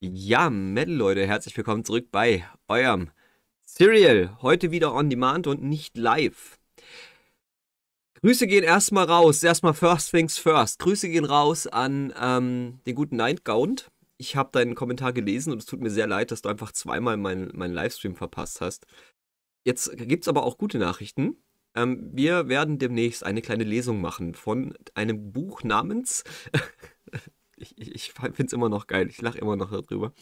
Ja, Metal-Leute, herzlich willkommen zurück bei eurem Serial. Heute wieder on demand und nicht live. Grüße gehen erstmal raus, erstmal first things first. Grüße gehen raus an ähm, den guten Nightgaunt. Ich habe deinen Kommentar gelesen und es tut mir sehr leid, dass du einfach zweimal meinen mein Livestream verpasst hast. Jetzt gibt es aber auch gute Nachrichten. Ähm, wir werden demnächst eine kleine Lesung machen von einem Buch namens ich, ich, ich finde es immer noch geil. Ich lache immer noch darüber.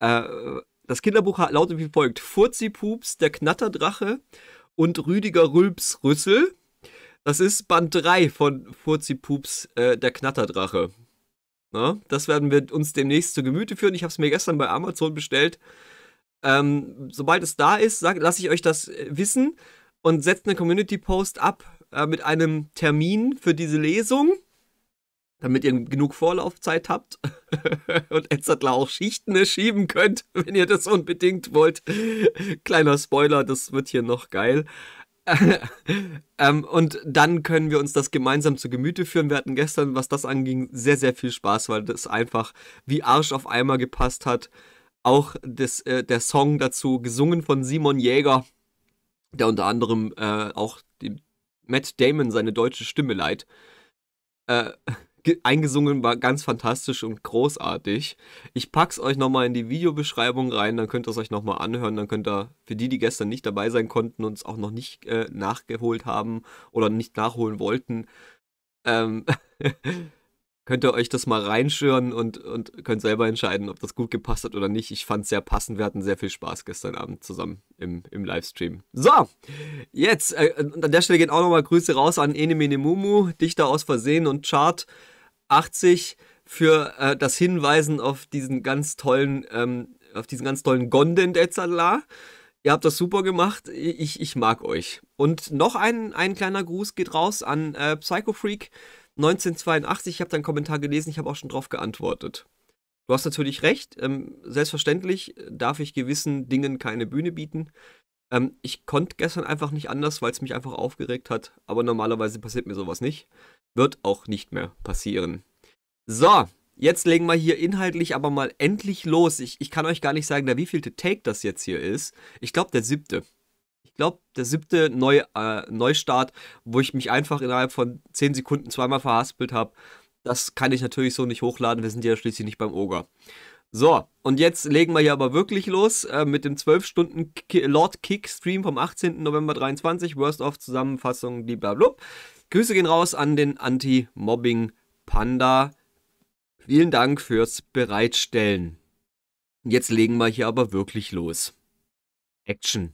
Äh, das Kinderbuch lautet wie folgt: Furzipups, der Knatterdrache und Rüdiger Rülps Rüssel. Das ist Band 3 von Furzipups, äh, der Knatterdrache. Na, ne? das werden wir uns demnächst zu Gemüte führen. Ich habe es mir gestern bei Amazon bestellt. Ähm, sobald es da ist, lasse ich euch das äh, wissen und setze einen Community-Post ab äh, mit einem Termin für diese Lesung damit ihr genug Vorlaufzeit habt und Edzardler auch Schichten schieben könnt, wenn ihr das unbedingt wollt. Kleiner Spoiler, das wird hier noch geil. ähm, und dann können wir uns das gemeinsam zu Gemüte führen. Wir hatten gestern, was das anging, sehr, sehr viel Spaß, weil das einfach wie Arsch auf Eimer gepasst hat. Auch das, äh, der Song dazu, gesungen von Simon Jäger, der unter anderem äh, auch Matt Damon seine deutsche Stimme leiht. Äh, eingesungen war ganz fantastisch und großartig. Ich pack's euch nochmal in die Videobeschreibung rein, dann könnt ihr es euch nochmal anhören. Dann könnt ihr für die, die gestern nicht dabei sein konnten und es auch noch nicht äh, nachgeholt haben oder nicht nachholen wollten, ähm, könnt ihr euch das mal reinschüren und, und könnt selber entscheiden, ob das gut gepasst hat oder nicht. Ich fand es sehr passend. Wir hatten sehr viel Spaß gestern Abend zusammen im, im Livestream. So, jetzt, äh, an der Stelle gehen auch nochmal Grüße raus an Enemene Mumu, Dichter aus Versehen und Chart. 80 für äh, das Hinweisen auf diesen ganz tollen, ähm, auf diesen ganz tollen Gonden der Ihr habt das super gemacht. Ich, ich mag euch. Und noch ein, ein kleiner Gruß geht raus an äh, Psycho 1982. Ich habe deinen Kommentar gelesen, ich habe auch schon drauf geantwortet. Du hast natürlich recht. Ähm, selbstverständlich darf ich gewissen Dingen keine Bühne bieten. Ähm, ich konnte gestern einfach nicht anders, weil es mich einfach aufgeregt hat. Aber normalerweise passiert mir sowas nicht. Wird auch nicht mehr passieren. So, jetzt legen wir hier inhaltlich aber mal endlich los. Ich, ich kann euch gar nicht sagen, der wievielte Take das jetzt hier ist. Ich glaube, der siebte. Ich glaube, der siebte Neu, äh, Neustart, wo ich mich einfach innerhalb von zehn Sekunden zweimal verhaspelt habe. Das kann ich natürlich so nicht hochladen. Wir sind ja schließlich nicht beim Ogre. So, und jetzt legen wir hier aber wirklich los äh, mit dem 12-Stunden-Lord-Kick-Stream vom 18. November 23, Worst-of-Zusammenfassung, die blablabla. Grüße gehen raus an den Anti-Mobbing-Panda. Vielen Dank fürs Bereitstellen. Jetzt legen wir hier aber wirklich los. Action.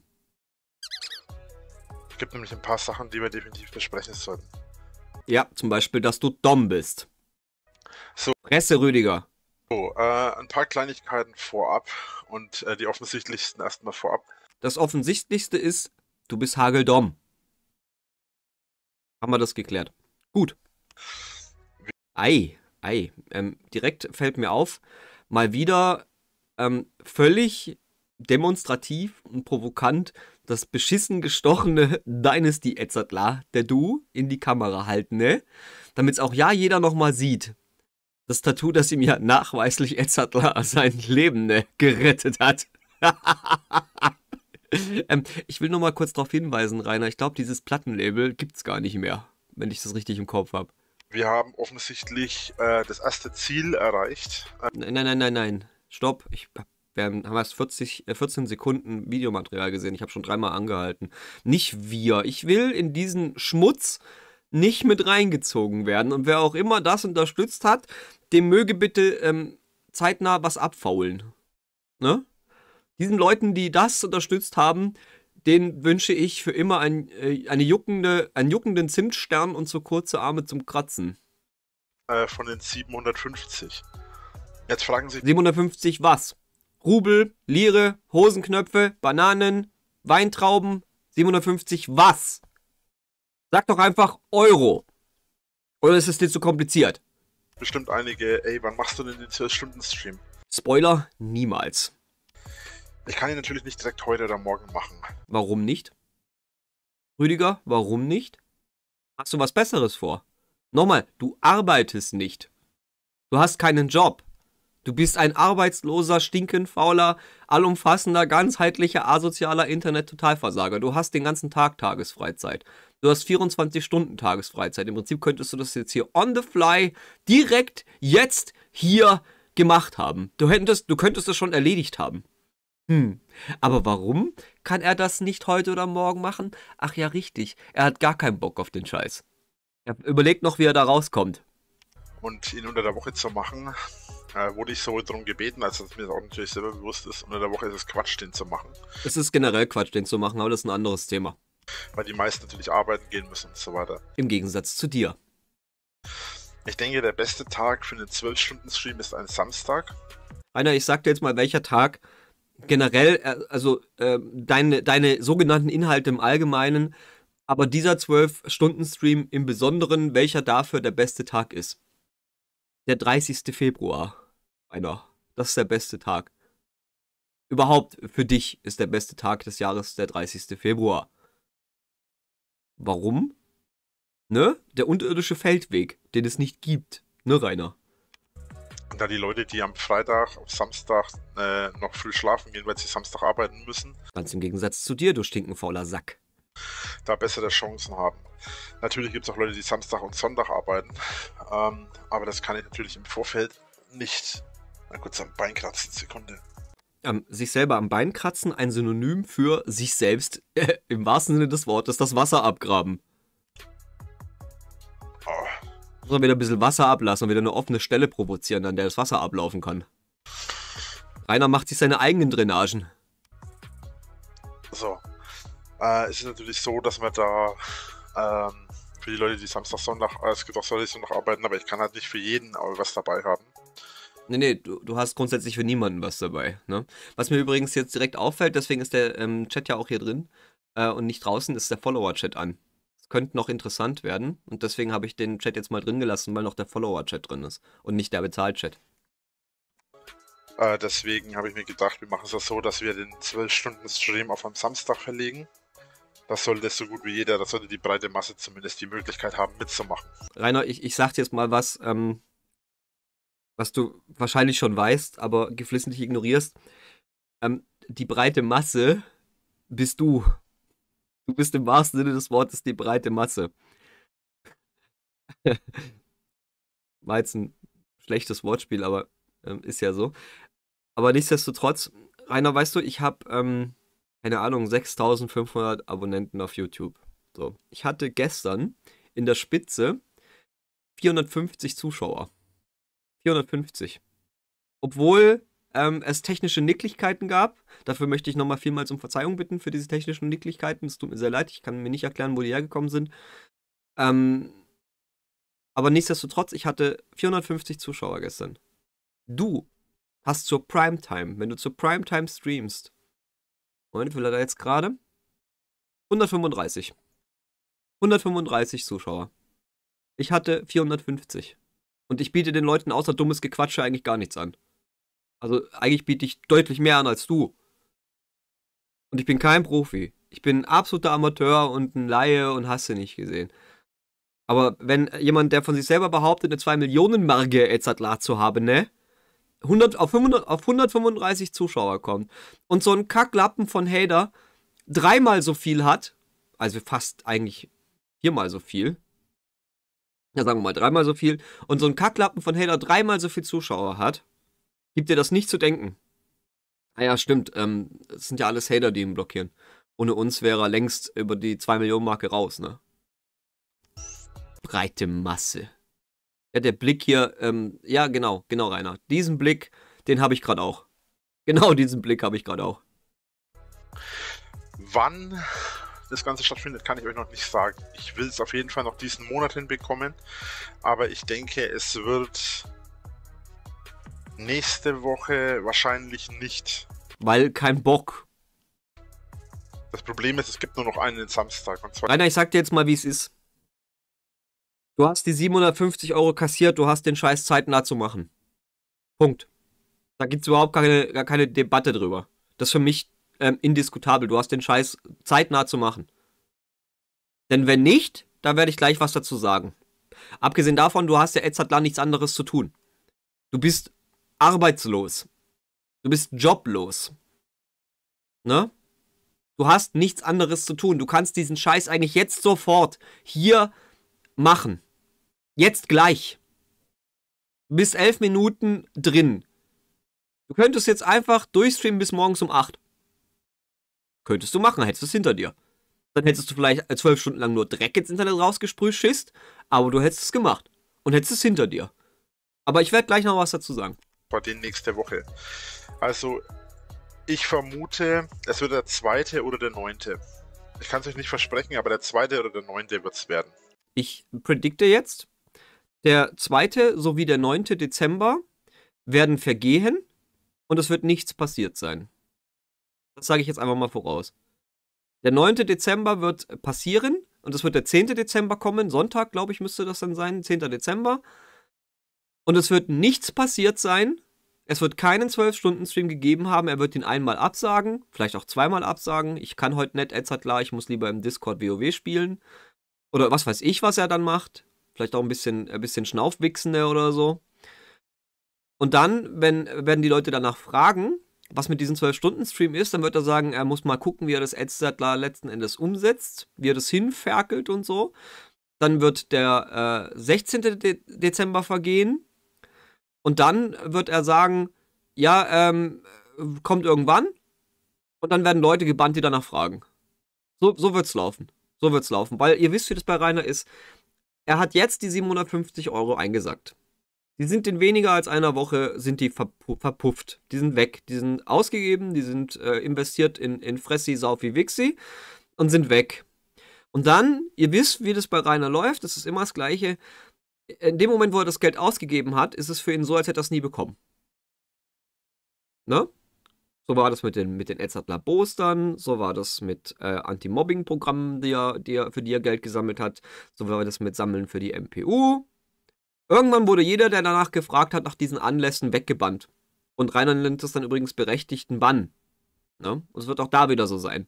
Es gibt nämlich ein paar Sachen, die wir definitiv besprechen sollten. Ja, zum Beispiel, dass du Dom bist. So. Presse, Rüdiger. So, äh, ein paar Kleinigkeiten vorab und äh, die offensichtlichsten erstmal vorab. Das offensichtlichste ist, du bist Hageldom. Haben wir das geklärt? Gut. ei, ei. Ähm, direkt fällt mir auf, mal wieder ähm, völlig demonstrativ und provokant das beschissen gestochene Dynasty Etzatler, der du in die Kamera halten, ne? Damit es auch ja jeder nochmal sieht. Das Tattoo, das ihm ja nachweislich Edzardler sein Leben ne, gerettet hat. ähm, ich will nur mal kurz darauf hinweisen, Rainer. Ich glaube, dieses Plattenlabel gibt es gar nicht mehr, wenn ich das richtig im Kopf habe. Wir haben offensichtlich äh, das erste Ziel erreicht. Nein, nein, nein, nein, nein. Stopp. Ich wir haben, haben erst 40, äh, 14 Sekunden Videomaterial gesehen. Ich habe schon dreimal angehalten. Nicht wir. Ich will in diesen Schmutz nicht mit reingezogen werden. Und wer auch immer das unterstützt hat, dem möge bitte ähm, zeitnah was abfaulen. Ne? Diesen Leuten, die das unterstützt haben, den wünsche ich für immer ein, äh, eine juckende, einen juckenden Zimtstern und so kurze Arme zum Kratzen. Äh, von den 750. Jetzt fragen Sie. 750 was? Rubel, Lire, Hosenknöpfe, Bananen, Weintrauben. 750 was? Sag doch einfach Euro. Oder ist es dir zu kompliziert? Bestimmt einige, ey, wann machst du denn den 12-Stunden-Stream? Spoiler, niemals. Ich kann ihn natürlich nicht direkt heute oder morgen machen. Warum nicht? Rüdiger, warum nicht? Hast du was Besseres vor? Nochmal, du arbeitest nicht. Du hast keinen Job. Du bist ein arbeitsloser, stinkenfauler, allumfassender, ganzheitlicher, asozialer Internet-Totalversager. Du hast den ganzen Tag Tagesfreizeit. Du hast 24 Stunden Tagesfreizeit. Im Prinzip könntest du das jetzt hier on the fly direkt jetzt hier gemacht haben. Du hättest, du könntest das schon erledigt haben. Hm. Aber warum kann er das nicht heute oder morgen machen? Ach ja, richtig. Er hat gar keinen Bock auf den Scheiß. Er überlegt noch, wie er da rauskommt. Und ihn unter der Woche zu machen, äh, wurde ich so darum gebeten, als dass mir auch natürlich selber bewusst ist, unter der Woche ist es Quatsch, den zu machen. Es ist generell Quatsch, den zu machen, aber das ist ein anderes Thema weil die meisten natürlich arbeiten gehen müssen und so weiter. Im Gegensatz zu dir. Ich denke, der beste Tag für einen 12-Stunden-Stream ist ein Samstag. Rainer, ich sag dir jetzt mal, welcher Tag generell, äh, also äh, deine, deine sogenannten Inhalte im Allgemeinen, aber dieser 12-Stunden-Stream im Besonderen, welcher dafür der beste Tag ist. Der 30. Februar, Rainer. Das ist der beste Tag. Überhaupt für dich ist der beste Tag des Jahres der 30. Februar. Warum? Ne? Der unterirdische Feldweg, den es nicht gibt. Ne, Rainer? Und Da die Leute, die am Freitag, auf Samstag äh, noch früh schlafen gehen, weil sie Samstag arbeiten müssen. Ganz im Gegensatz zu dir, du stinkenfauler Sack. Da bessere Chancen haben. Natürlich gibt es auch Leute, die Samstag und Sonntag arbeiten. Ähm, aber das kann ich natürlich im Vorfeld nicht. Na kurz am Bein kratzen, Sekunde ähm, sich selber am Bein kratzen ein Synonym für sich selbst äh, im wahrsten Sinne des Wortes das Wasser abgraben. Oh. Muss man wieder ein bisschen Wasser ablassen und wieder eine offene Stelle provozieren, an der das Wasser ablaufen kann. Rainer macht sich seine eigenen Drainagen. So. Äh, es ist natürlich so, dass man da ähm, für die Leute, die Samstag, Sonntag, äh, es gibt auch Sonntag, Sonntag arbeiten, aber ich kann halt nicht für jeden äh, was dabei haben. Nee, nee, du, du hast grundsätzlich für niemanden was dabei. Ne? Was mir übrigens jetzt direkt auffällt, deswegen ist der ähm, Chat ja auch hier drin äh, und nicht draußen, ist der Follower-Chat an. Das könnte noch interessant werden und deswegen habe ich den Chat jetzt mal drin gelassen, weil noch der Follower-Chat drin ist und nicht der Bezahl-Chat. Äh, deswegen habe ich mir gedacht, wir machen es ja so, dass wir den 12-Stunden-Stream auf einem Samstag verlegen. Das sollte so gut wie jeder, das sollte die breite Masse zumindest die Möglichkeit haben, mitzumachen. Rainer, ich, ich sag dir jetzt mal was. Ähm, was du wahrscheinlich schon weißt, aber geflissentlich ignorierst, ähm, die breite Masse bist du. Du bist im wahrsten Sinne des Wortes die breite Masse. War jetzt ein schlechtes Wortspiel, aber ähm, ist ja so. Aber nichtsdestotrotz, Rainer, weißt du, ich habe, ähm, keine Ahnung, 6500 Abonnenten auf YouTube. So. Ich hatte gestern in der Spitze 450 Zuschauer. 450. Obwohl ähm, es technische Nicklichkeiten gab. Dafür möchte ich nochmal vielmals um Verzeihung bitten für diese technischen Nicklichkeiten. Es tut mir sehr leid, ich kann mir nicht erklären, wo die hergekommen sind. Ähm, aber nichtsdestotrotz, ich hatte 450 Zuschauer gestern. Du hast zur Primetime, wenn du zur Primetime streamst, Moment, will er da jetzt gerade? 135. 135 Zuschauer. Ich hatte 450. Und ich biete den Leuten außer dummes Gequatsche eigentlich gar nichts an. Also eigentlich biete ich deutlich mehr an als du. Und ich bin kein Profi. Ich bin ein absoluter Amateur und ein Laie und hasse nicht gesehen. Aber wenn jemand, der von sich selber behauptet, eine 2 Millionen Marke Etzatlat zu haben, ne? 100, auf, 500, auf 135 Zuschauer kommt und so ein Kacklappen von Hader dreimal so viel hat, also fast eigentlich viermal so viel, ja sagen wir mal dreimal so viel, und so ein Kacklappen von Halo dreimal so viel Zuschauer hat, gibt dir das nicht zu denken. Ah ja, stimmt, ähm, es sind ja alles Hater, die ihn blockieren. Ohne uns wäre er längst über die 2 Millionen Marke raus, ne? Breite Masse. Ja, der Blick hier, ähm, ja, genau, genau, Rainer. Diesen Blick, den habe ich gerade auch. Genau diesen Blick habe ich gerade auch. Wann das Ganze stattfindet, kann ich euch noch nicht sagen. Ich will es auf jeden Fall noch diesen Monat hinbekommen, aber ich denke, es wird nächste Woche wahrscheinlich nicht. Weil kein Bock. Das Problem ist, es gibt nur noch einen Samstag. Und zwar Rainer, ich sag dir jetzt mal, wie es ist. Du hast die 750 Euro kassiert, du hast den Scheiß zeitnah zu machen. Punkt. Da gibt es überhaupt keine, gar keine Debatte drüber. Das ist für mich ähm, indiskutabel. Du hast den Scheiß zeitnah zu machen. Denn wenn nicht, da werde ich gleich was dazu sagen. Abgesehen davon, du hast ja Edzardler halt nichts anderes zu tun. Du bist arbeitslos. Du bist joblos. Ne? Du hast nichts anderes zu tun. Du kannst diesen Scheiß eigentlich jetzt sofort hier machen. Jetzt gleich. Du bist elf Minuten drin. Du könntest jetzt einfach durchstreamen bis morgens um acht. Könntest du machen, hättest du es hinter dir. Dann hättest du vielleicht zwölf Stunden lang nur Dreck ins Internet rausgesprüht, Schiss, aber du hättest es gemacht. Und hättest es hinter dir. Aber ich werde gleich noch was dazu sagen. Bei den nächste Woche. Also, ich vermute, es wird der zweite oder der neunte. Ich kann es euch nicht versprechen, aber der zweite oder der neunte wird es werden. Ich predikte jetzt, der zweite sowie der neunte Dezember werden vergehen und es wird nichts passiert sein. Das sage ich jetzt einfach mal voraus. Der 9. Dezember wird passieren und es wird der 10. Dezember kommen. Sonntag, glaube ich, müsste das dann sein, 10. Dezember. Und es wird nichts passiert sein. Es wird keinen 12-Stunden-Stream gegeben haben. Er wird ihn einmal absagen, vielleicht auch zweimal absagen. Ich kann heute nicht, Edzard klar, ich muss lieber im Discord WoW spielen. Oder was weiß ich, was er dann macht. Vielleicht auch ein bisschen, ein bisschen Schnaufwichsende oder so. Und dann, wenn, wenn die Leute danach fragen, was mit diesem 12-Stunden-Stream ist, dann wird er sagen, er muss mal gucken, wie er das Edstatler letzten Endes umsetzt, wie er das hinferkelt und so. Dann wird der äh, 16. De Dezember vergehen. Und dann wird er sagen, ja, ähm, kommt irgendwann. Und dann werden Leute gebannt, die danach fragen. So, so wird's laufen. So wird's laufen. Weil ihr wisst, wie das bei Rainer ist. Er hat jetzt die 750 Euro eingesackt. Die sind in weniger als einer Woche sind die verpufft. Die sind weg. Die sind ausgegeben, die sind äh, investiert in, in Fressi, Saufi, Wixi und sind weg. Und dann, ihr wisst, wie das bei Rainer läuft, das ist immer das Gleiche. In dem Moment, wo er das Geld ausgegeben hat, ist es für ihn so, als hätte er es nie bekommen. Ne? So war das mit den, mit den Edzard Labos dann, so war das mit äh, Anti-Mobbing-Programmen, die er, die er, für die er Geld gesammelt hat, so war das mit Sammeln für die MPU, Irgendwann wurde jeder, der danach gefragt hat, nach diesen Anlässen weggebannt. Und Rainer nennt es dann übrigens berechtigten Bann. Ne? Und es wird auch da wieder so sein.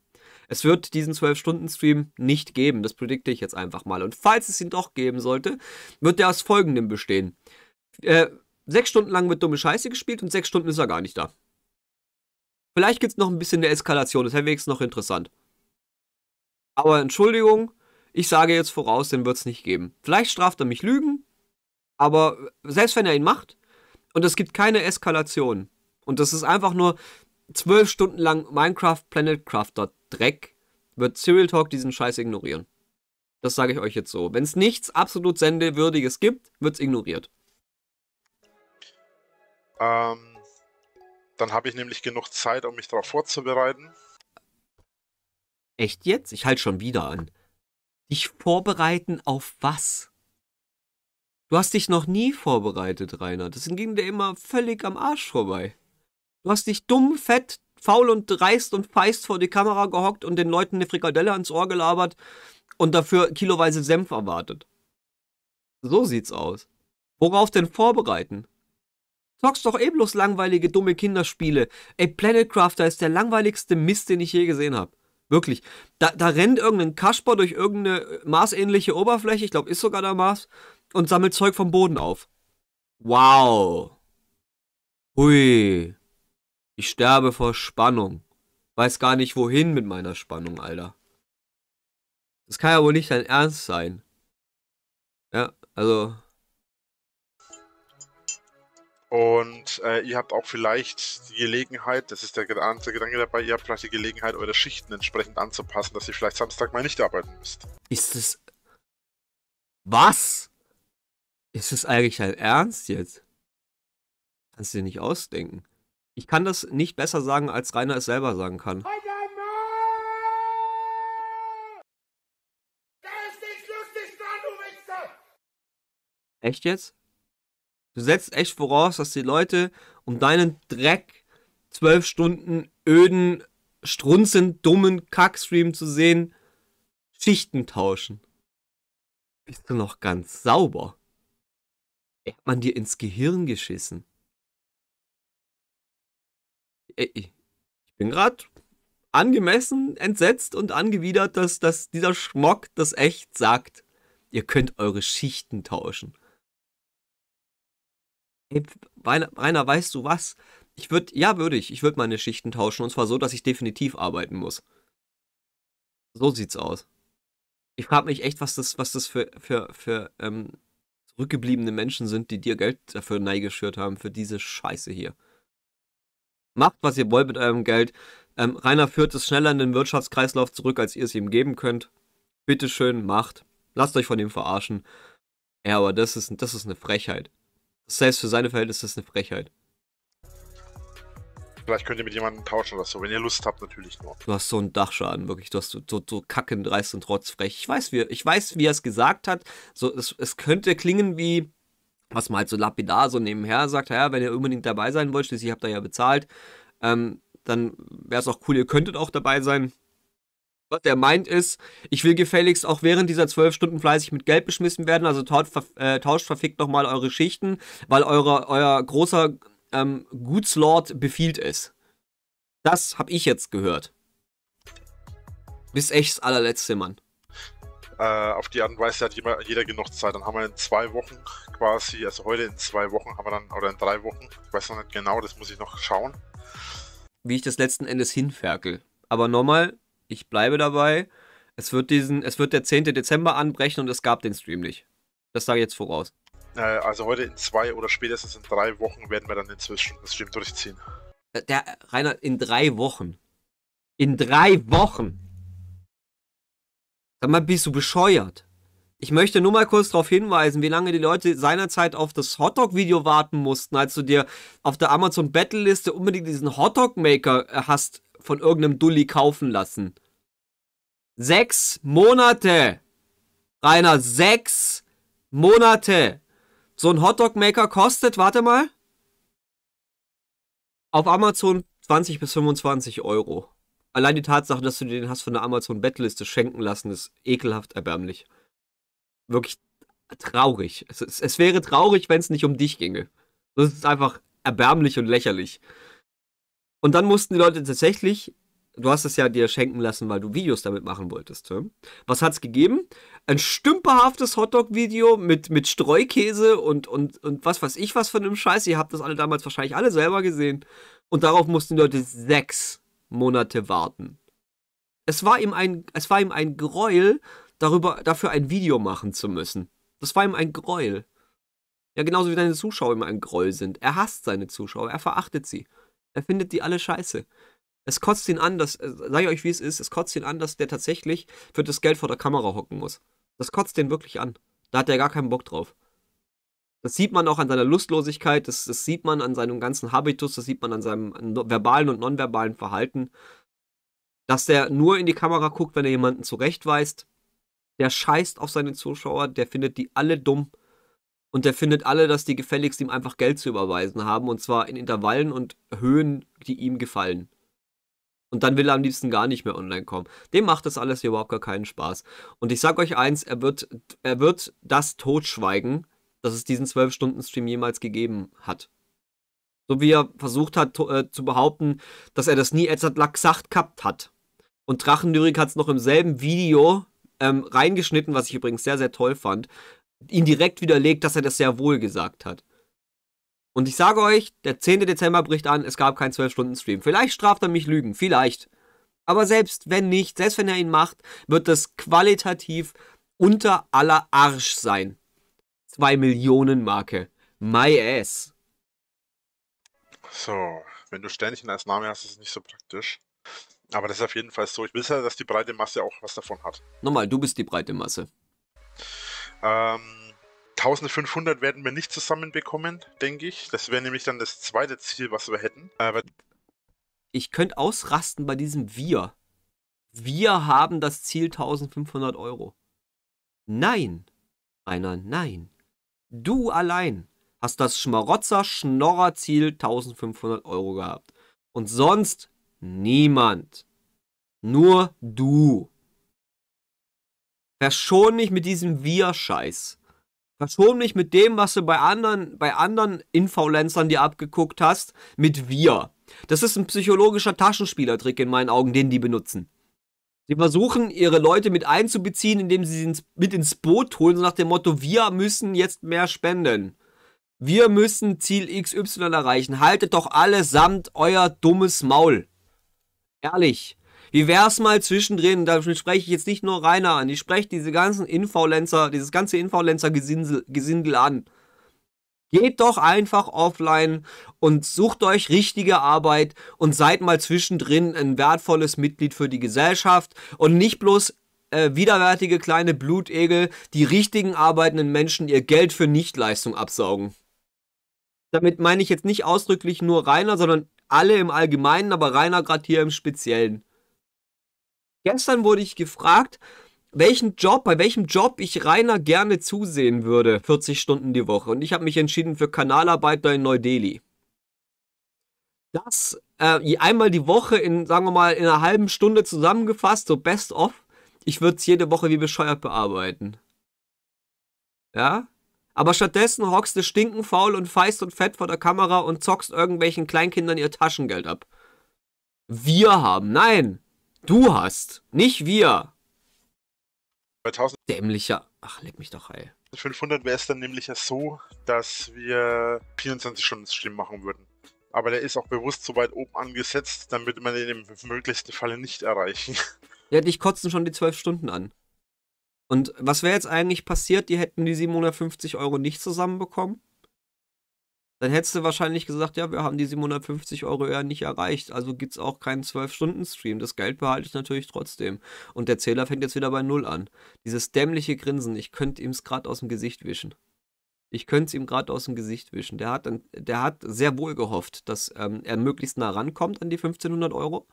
Es wird diesen 12-Stunden-Stream nicht geben, das predikte ich jetzt einfach mal. Und falls es ihn doch geben sollte, wird der aus folgendem bestehen. Äh, sechs Stunden lang wird dumme Scheiße gespielt und sechs Stunden ist er gar nicht da. Vielleicht gibt es noch ein bisschen eine Eskalation, das wäre wenigstens noch interessant. Aber Entschuldigung, ich sage jetzt voraus, den wird es nicht geben. Vielleicht straft er mich Lügen, aber selbst wenn er ihn macht und es gibt keine Eskalation und das ist einfach nur zwölf Stunden lang Minecraft Planet Crafter Dreck, wird Serial Talk diesen Scheiß ignorieren. Das sage ich euch jetzt so. Wenn es nichts absolut Sendewürdiges gibt, wird es ignoriert. Ähm, dann habe ich nämlich genug Zeit, um mich darauf vorzubereiten. Echt jetzt? Ich halte schon wieder an. Dich vorbereiten auf was? Du hast dich noch nie vorbereitet, Rainer. Das ging dir immer völlig am Arsch vorbei. Du hast dich dumm, fett, faul und dreist und feist vor die Kamera gehockt und den Leuten eine Frikadelle ans Ohr gelabert und dafür kiloweise Senf erwartet. So sieht's aus. Worauf denn vorbereiten? Zockst doch eh bloß langweilige, dumme Kinderspiele. Ey, Planet Crafter ist der langweiligste Mist, den ich je gesehen habe. Wirklich. Da, da rennt irgendein Kasper durch irgendeine marsähnliche Oberfläche, ich glaube, ist sogar der Mars, und sammelt Zeug vom Boden auf. Wow. Hui. Ich sterbe vor Spannung. Weiß gar nicht wohin mit meiner Spannung, Alter. Das kann ja wohl nicht dein Ernst sein. Ja, also. Und äh, ihr habt auch vielleicht die Gelegenheit, das ist der andere Gedanke dabei, ihr habt vielleicht die Gelegenheit, eure Schichten entsprechend anzupassen, dass ihr vielleicht Samstag mal nicht arbeiten müsst. Ist es. Was? Ist es eigentlich dein Ernst jetzt? Kannst du dir nicht ausdenken. Ich kann das nicht besser sagen, als Rainer es selber sagen kann. Echt jetzt? Du setzt echt voraus, dass die Leute um deinen Dreck zwölf Stunden öden, strunzend dummen Kackstream zu sehen, Schichten tauschen. Bist du noch ganz sauber? Hat man dir ins Gehirn geschissen? Ich bin gerade angemessen entsetzt und angewidert, dass, dass dieser Schmock das echt sagt. Ihr könnt eure Schichten tauschen. Hey, Rainer, weißt du was? Ich würde, ja, würde ich. Ich würde meine Schichten tauschen. Und zwar so, dass ich definitiv arbeiten muss. So sieht's aus. Ich frage mich echt, was das, was das für, für, für ähm, rückgebliebene Menschen sind, die dir Geld dafür neigeschürt haben, für diese Scheiße hier. Macht, was ihr wollt mit eurem Geld. Ähm, Rainer führt es schneller in den Wirtschaftskreislauf zurück, als ihr es ihm geben könnt. Bitteschön, macht. Lasst euch von ihm verarschen. Ja, aber das ist, das ist eine Frechheit. Selbst für seine Verhältnisse ist das eine Frechheit. Vielleicht könnt ihr mit jemandem tauschen oder so, wenn ihr Lust habt, natürlich nur. Du hast so einen Dachschaden, wirklich. Du hast so, so, so kackend, dreist und rotzfrech. Ich weiß, wie, ich weiß, wie er es gesagt hat. So, es, es könnte klingen wie, was man halt so lapidar so nebenher sagt, ja, wenn ihr unbedingt dabei sein wollt, schließlich habt ihr ja bezahlt, ähm, dann wäre es auch cool, ihr könntet auch dabei sein. Was der meint ist, ich will gefälligst auch während dieser zwölf Stunden fleißig mit Geld beschmissen werden, also tauscht, äh, tauscht verfickt nochmal eure Schichten, weil eure, euer großer ähm, Gutslord befiehlt es. Das habe ich jetzt gehört. Bis echt das allerletzte Mann. Äh, auf die Art und Weise hat jeder, jeder genug Zeit. Dann haben wir in zwei Wochen quasi, also heute in zwei Wochen haben wir dann, oder in drei Wochen, ich weiß noch nicht genau, das muss ich noch schauen. Wie ich das letzten Endes hinferkel. Aber nochmal, ich bleibe dabei. Es wird diesen, es wird der 10. Dezember anbrechen und es gab den Stream nicht. Das sage ich jetzt voraus. Äh, also heute in zwei oder spätestens in drei Wochen werden wir dann den Stream durchziehen. Äh, der Rainer, in drei Wochen. In drei Wochen. Sag mal, bist du bescheuert? Ich möchte nur mal kurz darauf hinweisen, wie lange die Leute seinerzeit auf das Hotdog-Video warten mussten, als du dir auf der Amazon Battle-Liste unbedingt diesen Hotdog-Maker äh, hast von irgendeinem Dulli kaufen lassen. Sechs Monate! Rainer, sechs Monate! So ein Hotdog-Maker kostet, warte mal, auf Amazon 20 bis 25 Euro. Allein die Tatsache, dass du den hast von der Amazon-Bettliste schenken lassen, ist ekelhaft erbärmlich. Wirklich traurig. Es, es, es wäre traurig, wenn es nicht um dich ginge. Das ist einfach erbärmlich und lächerlich. Und dann mussten die Leute tatsächlich du hast es ja dir schenken lassen, weil du Videos damit machen wolltest. Ne? Was hat es gegeben? Ein stümperhaftes Hotdog-Video mit, mit Streukäse und, und, und was weiß ich was von einem Scheiß. Ihr habt das alle damals wahrscheinlich alle selber gesehen. Und darauf mussten Leute sechs Monate warten. Es war ihm ein, es war ihm ein Gräuel, darüber, dafür ein Video machen zu müssen. Das war ihm ein Gräuel. Ja, genauso wie deine Zuschauer immer ein Gräuel sind. Er hasst seine Zuschauer, er verachtet sie. Er findet die alle scheiße. Es kotzt ihn an, dass, äh, sage ich euch, wie es ist, es kotzt ihn an, dass der tatsächlich für das Geld vor der Kamera hocken muss. Das kotzt den wirklich an. Da hat er gar keinen Bock drauf. Das sieht man auch an seiner Lustlosigkeit, das, das sieht man an seinem ganzen Habitus, das sieht man an seinem verbalen und nonverbalen Verhalten. Dass der nur in die Kamera guckt, wenn er jemanden zurechtweist. Der scheißt auf seine Zuschauer, der findet die alle dumm. Und der findet alle, dass die gefälligst ihm einfach Geld zu überweisen haben. Und zwar in Intervallen und Höhen, die ihm gefallen. Und dann will er am liebsten gar nicht mehr online kommen. Dem macht das alles hier überhaupt gar keinen Spaß. Und ich sag euch eins, er wird, er wird das totschweigen, dass es diesen 12-Stunden-Stream jemals gegeben hat. So wie er versucht hat äh, zu behaupten, dass er das nie Edzard Lack gesagt gehabt hat. Und Drachenlyrik hat es noch im selben Video ähm, reingeschnitten, was ich übrigens sehr, sehr toll fand, ihn direkt widerlegt, dass er das sehr wohl gesagt hat. Und ich sage euch, der 10. Dezember bricht an, es gab keinen 12-Stunden-Stream. Vielleicht straft er mich Lügen, vielleicht. Aber selbst wenn nicht, selbst wenn er ihn macht, wird das qualitativ unter aller Arsch sein. 2 Millionen Marke. My ass. So, wenn du Sternchen als Name hast, ist es nicht so praktisch. Aber das ist auf jeden Fall so. Ich will ja, dass die breite Masse auch was davon hat. Nochmal, du bist die breite Masse. Ähm, 1500 werden wir nicht zusammenbekommen, denke ich. Das wäre nämlich dann das zweite Ziel, was wir hätten. Aber ich könnte ausrasten bei diesem Wir. Wir haben das Ziel 1500 Euro. Nein, einer, nein. Du allein hast das Schmarotzer-Schnorrer-Ziel 1500 Euro gehabt. Und sonst niemand. Nur du. Verschon mich mit diesem Wir-Scheiß. Verschon mich mit dem, was du bei anderen, bei anderen Influencern dir abgeguckt hast, mit wir. Das ist ein psychologischer Taschenspielertrick in meinen Augen, den die benutzen. Sie versuchen, ihre Leute mit einzubeziehen, indem sie sie mit ins Boot holen, so nach dem Motto, wir müssen jetzt mehr spenden. Wir müssen Ziel XY erreichen. Haltet doch allesamt euer dummes Maul. Ehrlich. Wie wäre es mal zwischendrin, da spreche ich jetzt nicht nur Rainer an, ich spreche diese ganzen Influencer, dieses ganze Influencer-Gesindel an. Geht doch einfach offline und sucht euch richtige Arbeit und seid mal zwischendrin ein wertvolles Mitglied für die Gesellschaft und nicht bloß äh, widerwärtige kleine Blutegel, die richtigen arbeitenden Menschen ihr Geld für Nichtleistung absaugen. Damit meine ich jetzt nicht ausdrücklich nur Rainer, sondern alle im Allgemeinen, aber Rainer gerade hier im Speziellen. Gestern wurde ich gefragt, welchen Job, bei welchem Job ich Rainer gerne zusehen würde, 40 Stunden die Woche. Und ich habe mich entschieden für Kanalarbeiter in Neu-Delhi. Das äh, einmal die Woche in, sagen wir mal, in einer halben Stunde zusammengefasst, so best of. Ich würde es jede Woche wie bescheuert bearbeiten. Ja? Aber stattdessen hockst du stinkenfaul und feist und fett vor der Kamera und zockst irgendwelchen Kleinkindern ihr Taschengeld ab. Wir haben, nein, Du hast, nicht wir. 2000. Dämlicher. Ach, leck mich doch heil. 500 wäre es dann nämlich ja so, dass wir 24 Stunden schlimm machen würden. Aber der ist auch bewusst so weit oben angesetzt, damit man den im möglichsten Falle nicht erreichen. Ja, dich kotzen schon die 12 Stunden an. Und was wäre jetzt eigentlich passiert? Die hätten die 750 Euro nicht zusammenbekommen? dann hättest du wahrscheinlich gesagt, ja, wir haben die 750 Euro eher nicht erreicht, also gibt es auch keinen 12-Stunden-Stream. Das Geld behalte ich natürlich trotzdem. Und der Zähler fängt jetzt wieder bei Null an. Dieses dämliche Grinsen, ich könnte ihm es gerade aus dem Gesicht wischen. Ich könnte es ihm gerade aus dem Gesicht wischen. Der hat, der hat sehr wohl gehofft, dass ähm, er möglichst nah rankommt an die 1500 Euro.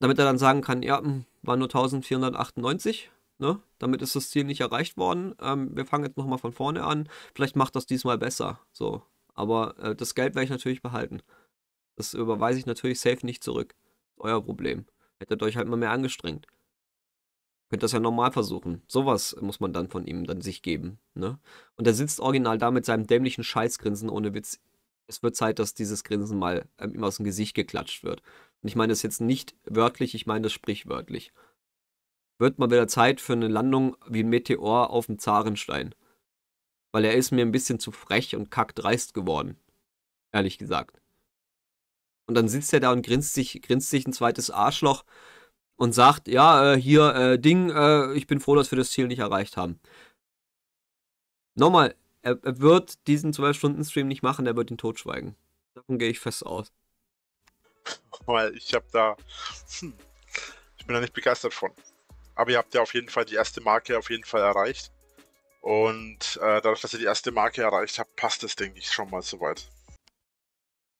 Damit er dann sagen kann, ja, hm, war nur 1498. Ne? Damit ist das Ziel nicht erreicht worden. Ähm, wir fangen jetzt nochmal von vorne an. Vielleicht macht das diesmal besser. So, aber äh, das Geld werde ich natürlich behalten. Das überweise ich natürlich safe nicht zurück. Euer Problem. Hättet euch halt mal mehr angestrengt. Könnt das ja normal versuchen. Sowas muss man dann von ihm dann sich geben. Ne? Und er sitzt original da mit seinem dämlichen Scheißgrinsen ohne Witz. Es wird Zeit, dass dieses Grinsen mal ähm, ihm aus dem Gesicht geklatscht wird. Und ich meine das jetzt nicht wörtlich, ich meine das sprichwörtlich. Wird mal wieder Zeit für eine Landung wie ein Meteor auf dem Zarenstein weil er ist mir ein bisschen zu frech und kackdreist geworden. Ehrlich gesagt. Und dann sitzt er da und grinst sich, grinst sich ein zweites Arschloch und sagt, ja, äh, hier, äh, Ding, äh, ich bin froh, dass wir das Ziel nicht erreicht haben. Nochmal, er, er wird diesen 12-Stunden-Stream nicht machen, er wird ihn totschweigen. Davon gehe ich fest aus. Weil ich habe da, hm, ich bin da nicht begeistert von. Aber ihr habt ja auf jeden Fall die erste Marke auf jeden Fall erreicht. Und äh, dadurch, dass ihr die erste Marke erreicht habt, passt es, denke ich, schon mal soweit.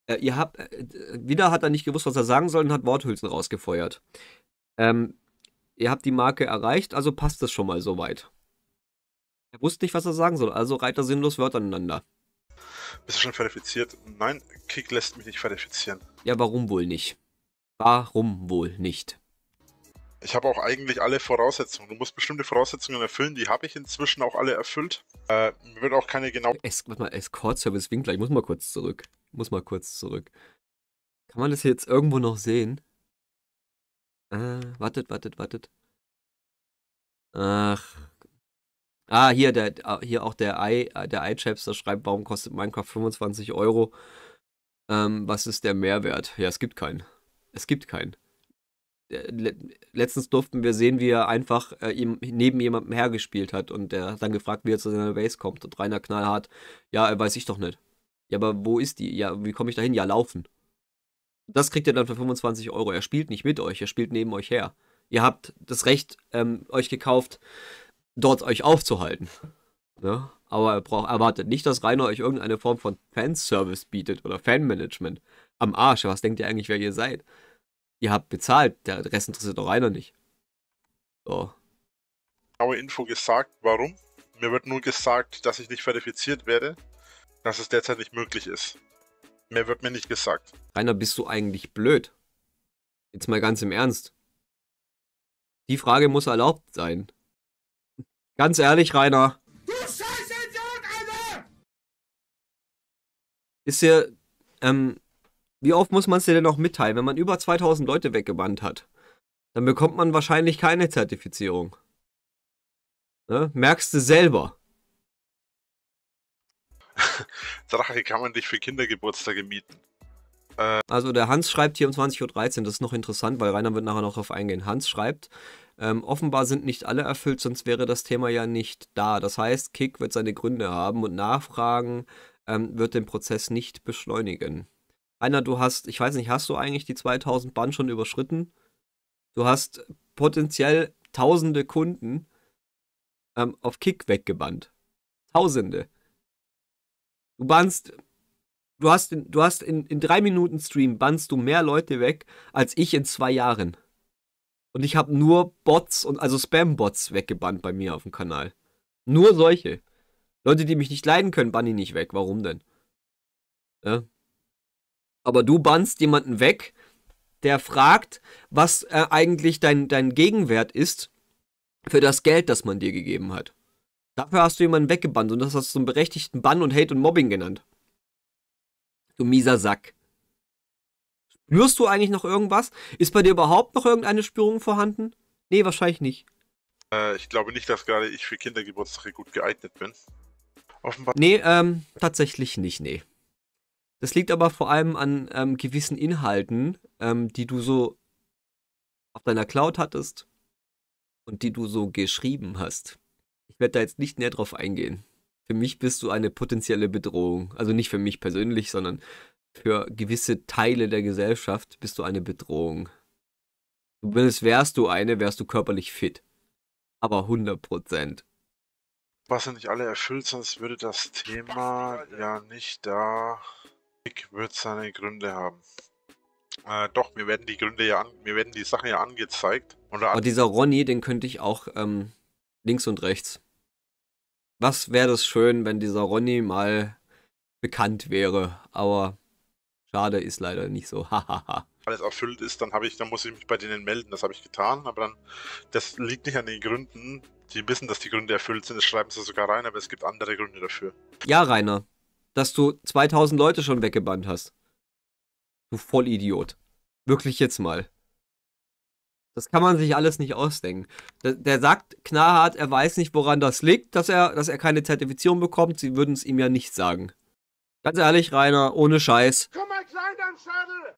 Äh, ihr habt, äh, äh wieder hat er nicht gewusst, was er sagen soll und hat Worthülsen rausgefeuert. Ähm, ihr habt die Marke erreicht, also passt es schon mal soweit. Er wusste nicht, was er sagen soll, also reiht er sinnlos Wörter aneinander. Bist du schon verifiziert? Nein, Kick lässt mich nicht verifizieren. Ja, warum wohl nicht? Warum wohl nicht? ich habe auch eigentlich alle Voraussetzungen. Du musst bestimmte Voraussetzungen erfüllen, die habe ich inzwischen auch alle erfüllt. Äh, mir wird auch keine genau. Es, warte mal, Escort-Service winkt gleich. ich muss mal kurz zurück. Ich muss mal kurz zurück. Kann man das jetzt irgendwo noch sehen? Äh, wartet, wartet, wartet. Ach. Ah, hier, der, ah, hier auch der i ah, der iChaps, schreibt, warum kostet Minecraft 25 Euro? Ähm, was ist der Mehrwert? Ja, es gibt keinen. Es gibt keinen. Äh, letztens durften wir sehen, wie er einfach äh, ihm, neben jemandem hergespielt hat und er hat dann gefragt, wie er zu seiner Base kommt und Rainer knallhart, ja, weiß ich doch nicht. Ja, aber wo ist die? Ja, wie komme ich da hin? Ja, laufen. Das kriegt ihr dann für 25 Euro. Er spielt nicht mit euch, er spielt neben euch her. Ihr habt das Recht ähm, euch gekauft, dort euch aufzuhalten. Ne? Aber er braucht, erwartet nicht, dass Rainer euch irgendeine Form von Fanservice bietet oder Fanmanagement. Am Arsch, was denkt ihr eigentlich, wer ihr seid? ihr habt bezahlt, der Rest interessiert doch einer nicht. So. Genaue Info gesagt, warum? Mir wird nur gesagt, dass ich nicht verifiziert werde, dass es derzeit nicht möglich ist. Mehr wird mir nicht gesagt. Rainer, bist du eigentlich blöd? Jetzt mal ganz im Ernst. Die Frage muss erlaubt sein. Ganz ehrlich, Rainer. Du scheiß Idiot, Alter! Ist dir, ähm, wie oft muss man es dir denn noch mitteilen? Wenn man über 2000 Leute weggebannt hat, dann bekommt man wahrscheinlich keine Zertifizierung. Ne? Merkst du selber. Drache, kann man dich für Kindergeburtstage mieten? Äh also der Hans schreibt hier um 20.13 Uhr, das ist noch interessant, weil Rainer wird nachher noch darauf eingehen. Hans schreibt, ähm, offenbar sind nicht alle erfüllt, sonst wäre das Thema ja nicht da. Das heißt, Kick wird seine Gründe haben und Nachfragen ähm, wird den Prozess nicht beschleunigen. Einer, du hast, ich weiß nicht, hast du eigentlich die 2000 Band schon überschritten? Du hast potenziell tausende Kunden ähm, auf Kick weggebannt. Tausende. Du bannst, du hast, in, du hast in, in drei Minuten Stream bannst du mehr Leute weg, als ich in zwei Jahren. Und ich habe nur Bots und also Spam-Bots weggebannt bei mir auf dem Kanal. Nur solche. Leute, die mich nicht leiden können, bann ich nicht weg. Warum denn? Ja, aber du bannst jemanden weg, der fragt, was äh, eigentlich dein, dein Gegenwert ist für das Geld, das man dir gegeben hat. Dafür hast du jemanden weggebannt und das hast du einen berechtigten Bann und Hate und Mobbing genannt. Du mieser Sack. Spürst du eigentlich noch irgendwas? Ist bei dir überhaupt noch irgendeine Spürung vorhanden? Nee, wahrscheinlich nicht. Äh, ich glaube nicht, dass gerade ich für Kindergeburtstage gut geeignet bin. Offenbar. Nee, ähm, tatsächlich nicht, nee. Das liegt aber vor allem an ähm, gewissen Inhalten, ähm, die du so auf deiner Cloud hattest und die du so geschrieben hast. Ich werde da jetzt nicht näher drauf eingehen. Für mich bist du eine potenzielle Bedrohung. Also nicht für mich persönlich, sondern für gewisse Teile der Gesellschaft bist du eine Bedrohung. Zumindest wärst du eine, wärst du körperlich fit. Aber 100 Prozent. Was ja nicht alle erfüllt, sonst würde das Thema ja nicht da wird seine Gründe haben. Äh, doch, mir werden die Gründe ja an, mir werden die Sachen ja angezeigt. Oder Aber dieser Ronny, den könnte ich auch ähm, links und rechts. Was wäre das schön, wenn dieser Ronny mal bekannt wäre. Aber schade ist leider nicht so. Alles erfüllt ist, dann habe ich, dann muss ich mich bei denen melden. Das habe ich getan. Aber dann, das liegt nicht an den Gründen. Die wissen, dass die Gründe erfüllt sind. Das schreiben sie sogar rein, aber es gibt andere Gründe dafür. Ja, Rainer dass du 2000 Leute schon weggebannt hast. Du Vollidiot. Wirklich jetzt mal. Das kann man sich alles nicht ausdenken. Der, der, sagt knallhart, er weiß nicht, woran das liegt, dass er, dass er keine Zertifizierung bekommt. Sie würden es ihm ja nicht sagen. Ganz ehrlich, Rainer, ohne Scheiß. Komm mal klein am Schadel!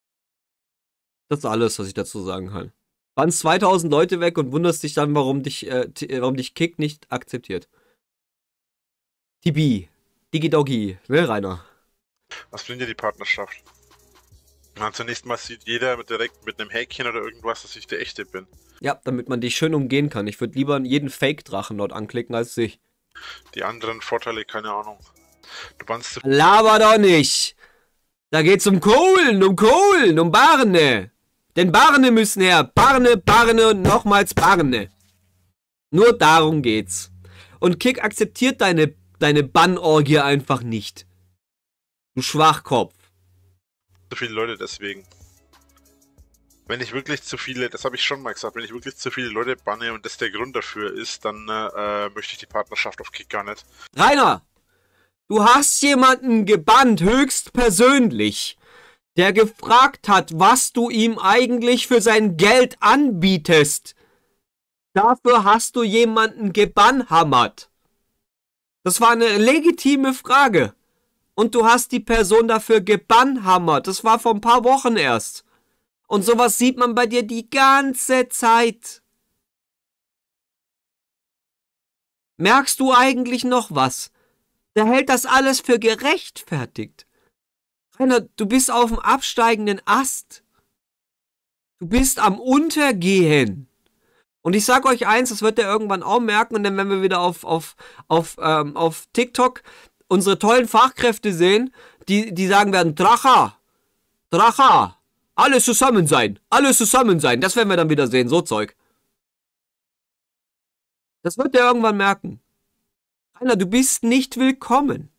Das ist alles, was ich dazu sagen kann. Waren 2000 Leute weg und wunderst dich dann, warum dich, äh, warum dich Kick nicht akzeptiert. TB digi will Rainer. Was bringt dir die Partnerschaft? Na, zunächst mal sieht jeder direkt mit einem Häkchen oder irgendwas, dass ich der Echte bin. Ja, damit man dich schön umgehen kann. Ich würde lieber jeden Fake-Drachen dort anklicken als dich. Die anderen Vorteile, keine Ahnung. Du kannst. Laber doch nicht! Da geht's um Kohlen, um Kohlen, um Barne! Denn Barne müssen her! Barne, Barne und nochmals Barne! Nur darum geht's. Und Kick akzeptiert deine deine Bannorgie einfach nicht. Du Schwachkopf. Zu viele Leute deswegen. Wenn ich wirklich zu viele, das habe ich schon mal gesagt, wenn ich wirklich zu viele Leute banne und das der Grund dafür ist, dann äh, möchte ich die Partnerschaft auf Kick gar nicht. Rainer! Du hast jemanden gebannt, höchstpersönlich, der gefragt hat, was du ihm eigentlich für sein Geld anbietest. Dafür hast du jemanden gebannhammert. Das war eine legitime Frage. Und du hast die Person dafür gebannhammert. Das war vor ein paar Wochen erst. Und sowas sieht man bei dir die ganze Zeit. Merkst du eigentlich noch was? Der hält das alles für gerechtfertigt. Rainer, du bist auf dem absteigenden Ast. Du bist am Untergehen. Und ich sag euch eins, das wird er irgendwann auch merken. Und dann, werden wir wieder auf, auf, auf, ähm, auf TikTok unsere tollen Fachkräfte sehen, die, die sagen werden, Dracha, Dracha, alles zusammen sein, alles zusammen sein. Das werden wir dann wieder sehen, so Zeug. Das wird er irgendwann merken. Rainer, du bist nicht willkommen.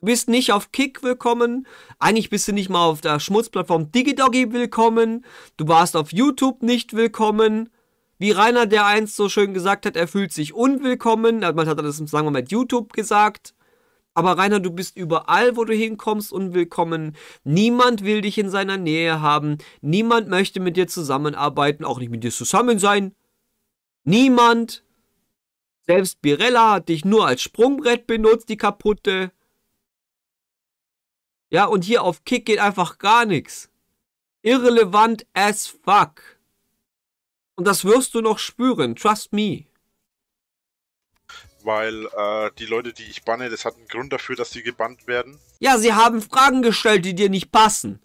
Du bist nicht auf Kick willkommen. Eigentlich bist du nicht mal auf der Schmutzplattform DigiDoggy willkommen. Du warst auf YouTube nicht willkommen. Wie Rainer, der einst so schön gesagt hat, er fühlt sich unwillkommen. Man hat das, sagen wir mal, mit YouTube gesagt. Aber Rainer, du bist überall, wo du hinkommst, unwillkommen. Niemand will dich in seiner Nähe haben. Niemand möchte mit dir zusammenarbeiten, auch nicht mit dir zusammen sein. Niemand. Selbst Birella hat dich nur als Sprungbrett benutzt, die kaputte. Ja, und hier auf Kick geht einfach gar nichts. Irrelevant as fuck. Und das wirst du noch spüren, trust me. Weil äh, die Leute, die ich banne, das hat einen Grund dafür, dass sie gebannt werden. Ja, sie haben Fragen gestellt, die dir nicht passen.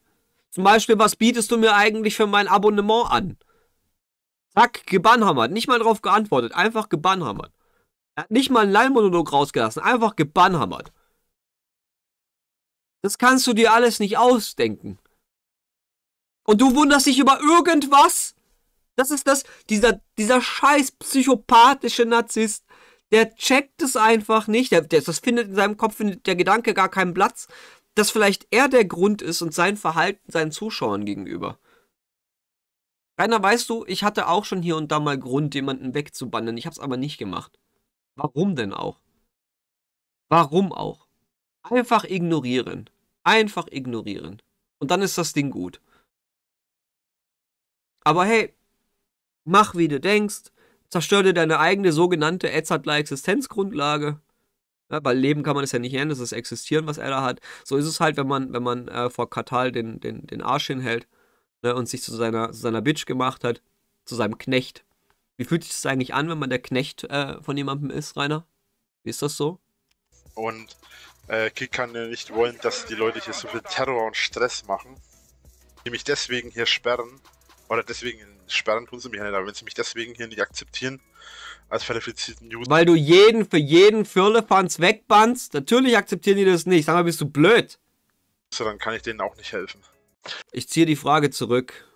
Zum Beispiel, was bietest du mir eigentlich für mein Abonnement an? Zack, gebannhammert. Nicht mal drauf geantwortet. Einfach gebannhammert. Er hat nicht mal einen Leinmonolog rausgelassen. Einfach gebannhammert. Das kannst du dir alles nicht ausdenken. Und du wunderst dich über irgendwas? Das ist das, dieser, dieser scheiß psychopathische Narzisst, der checkt es einfach nicht. Der, der, das findet in seinem Kopf findet der Gedanke gar keinen Platz, dass vielleicht er der Grund ist und sein Verhalten seinen Zuschauern gegenüber. Rainer, weißt du, ich hatte auch schon hier und da mal Grund, jemanden wegzubannen. Ich hab's aber nicht gemacht. Warum denn auch? Warum auch? Einfach ignorieren. Einfach ignorieren. Und dann ist das Ding gut. Aber hey, mach wie du denkst, zerstör dir deine eigene sogenannte Edzardler Existenzgrundlage. Ja, weil Leben kann man es ja nicht ändern, das ist Existieren, was er da hat. So ist es halt, wenn man, wenn man äh, vor Katal den, den, den Arsch hinhält ne, und sich zu seiner, zu seiner Bitch gemacht hat, zu seinem Knecht. Wie fühlt sich das eigentlich an, wenn man der Knecht äh, von jemandem ist, Rainer? Wie ist das so? Und äh, Kik kann ja nicht wollen, dass die Leute hier so viel Terror und Stress machen, die mich deswegen hier sperren oder deswegen in sperren tun sie mich ja nicht, aber wenn sie mich deswegen hier nicht akzeptieren, als verifizierten User. Weil du jeden für jeden Firlefanz wegbannst, natürlich akzeptieren die das nicht. Sag mal, bist du blöd? So, dann kann ich denen auch nicht helfen. Ich ziehe die Frage zurück.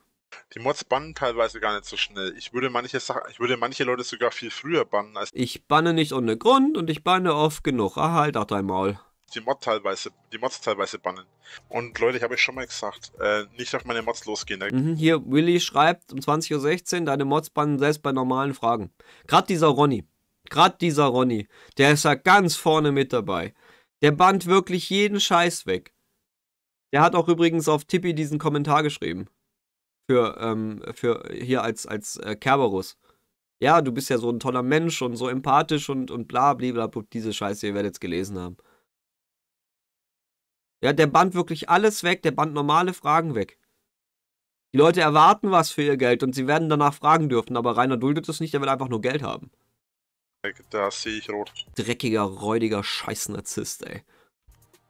Die Mods bannen teilweise gar nicht so schnell. Ich würde manche Sachen, ich würde manche Leute sogar viel früher bannen als. Ich banne nicht ohne Grund und ich banne oft genug. Ach, halt auch dein Maul die, Mod teilweise, die Mods teilweise bannen. Und Leute, ich habe euch schon mal gesagt, äh, nicht auf meine Mods losgehen. Mhm, hier, Willy schreibt um 20.16 Uhr, deine Mods bannen selbst bei normalen Fragen. Gerade dieser Ronny, gerade dieser Ronny, der ist da ganz vorne mit dabei. Der bannt wirklich jeden Scheiß weg. Der hat auch übrigens auf Tippi diesen Kommentar geschrieben. Für, ähm, für hier als, als äh, Kerberus ja, du bist ja so ein toller Mensch und so empathisch und, und bla, bla, bla, diese Scheiße, ihr werdet es gelesen haben. Ja, der band wirklich alles weg, der band normale Fragen weg. Die Leute erwarten was für ihr Geld und sie werden danach fragen dürfen, aber Rainer duldet es nicht, der will einfach nur Geld haben. Da sehe ich rot. Dreckiger, räudiger Scheißnarzisst, ey.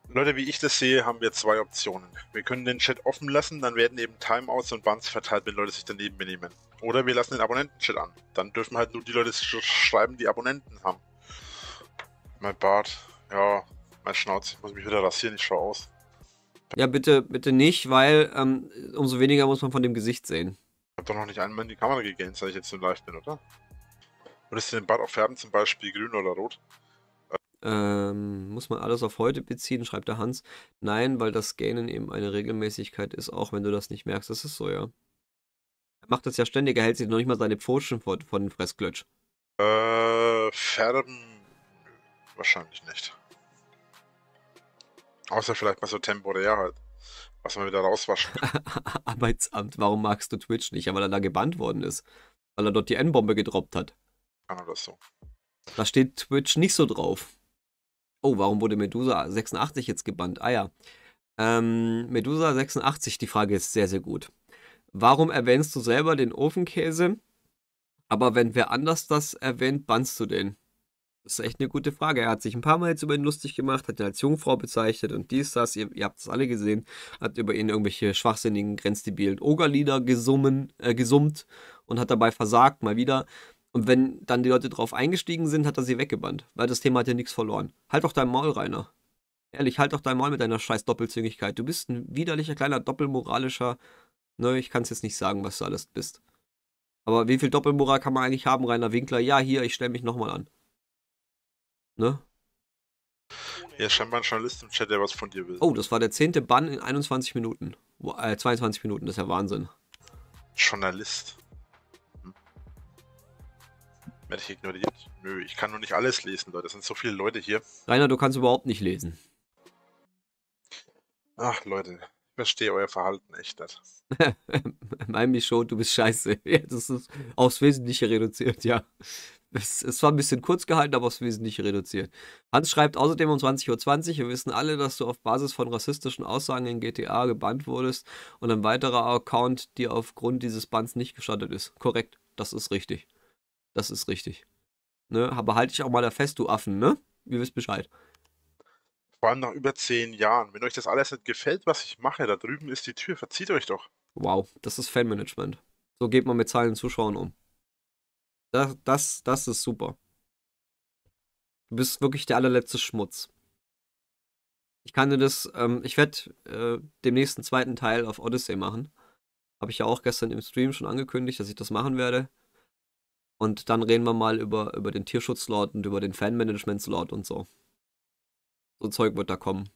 Leute, wie ich das sehe, haben wir zwei Optionen. Wir können den Chat offen lassen, dann werden eben Timeouts und Bands verteilt, wenn Leute sich daneben benehmen. Oder wir lassen den Abonnenten-Chat an. Dann dürfen halt nur die Leute schreiben, die Abonnenten haben. Mein Bart, ja, mein Schnauz, ich muss mich wieder rasieren, ich schau aus. Ja, bitte, bitte nicht, weil ähm, umso weniger muss man von dem Gesicht sehen. Ich hab doch noch nicht einmal in die Kamera gegähnt, seit ich jetzt so Live bin, oder? Würdest du den Bart auch färben, zum Beispiel grün oder rot? Ähm, muss man alles auf heute beziehen, schreibt der Hans. Nein, weil das Gähnen eben eine Regelmäßigkeit ist, auch wenn du das nicht merkst. Das ist so, ja. Er macht das ja ständig, er hält sich noch nicht mal seine Pfoten von, von dem Fressglötsch. Äh, färben wahrscheinlich nicht. Außer vielleicht mal so temporär halt. Was man wieder rauswaschen kann. Arbeitsamt, warum magst du Twitch nicht? Ja, weil er da gebannt worden ist. Weil er dort die N-Bombe gedroppt hat. Kann er das so. Da steht Twitch nicht so drauf. Oh, warum wurde Medusa 86 jetzt gebannt? Ah ja. Ähm, Medusa 86, die Frage ist sehr, sehr gut. Warum erwähnst du selber den Ofenkäse? Aber wenn wer anders das erwähnt, bannst du den. Das ist echt eine gute Frage. Er hat sich ein paar Mal jetzt über ihn lustig gemacht, hat ihn als Jungfrau bezeichnet und dies, das, ihr, ihr habt es alle gesehen, hat über ihn irgendwelche schwachsinnigen, grenzdebilen Ogerlieder gesummen, äh, gesummt und hat dabei versagt, mal wieder. Und wenn dann die Leute drauf eingestiegen sind, hat er sie weggebannt, weil das Thema hat ja nichts verloren. Halt doch dein Maul, Rainer. Ehrlich, halt doch dein Maul mit deiner scheiß Doppelzüngigkeit. Du bist ein widerlicher, kleiner, doppelmoralischer, ne, ich kann es jetzt nicht sagen, was du alles bist. Aber wie viel Doppelmoral kann man eigentlich haben, Rainer Winkler? Ja, hier, ich stelle mich nochmal an. Ne? Ja, scheinbar ein Journalist im Chat, der was von dir will. Oh, das war der zehnte Bann in 21 Minuten. Äh, 22 Minuten, das ist ja Wahnsinn. Journalist. Hm. Werde ich ignoriert? Nö, ich kann nur nicht alles lesen, Leute. Es sind so viele Leute hier. Rainer, du kannst überhaupt nicht lesen. Ach, Leute. Ich verstehe euer Verhalten echt nicht. Meinem mich du bist scheiße. Ja, das ist aufs Wesentliche reduziert, ja. Es, es war ein bisschen kurz gehalten, aber aufs wesentlich reduziert. Hans schreibt außerdem um 20.20 Uhr, wir wissen alle, dass du auf Basis von rassistischen Aussagen in GTA gebannt wurdest und ein weiterer Account dir aufgrund dieses Bans nicht gestattet ist. Korrekt, das ist richtig. Das ist richtig. Ne? Aber halte ich auch mal da fest, du Affen, ne? Ihr wisst Bescheid. Vor allem nach über zehn Jahren. Wenn euch das alles nicht gefällt, was ich mache, da drüben ist die Tür, verzieht euch doch. Wow, das ist Fanmanagement. So geht man mit zahlenden Zuschauern um. Das, das, das ist super. Du bist wirklich der allerletzte Schmutz. Ich kann dir das, ähm, ich werde äh, dem nächsten zweiten Teil auf Odyssey machen. Habe ich ja auch gestern im Stream schon angekündigt, dass ich das machen werde. Und dann reden wir mal über, über den Tierschutzlord und über den Fanmanagement-Slot und so. So Zeug wird da kommen.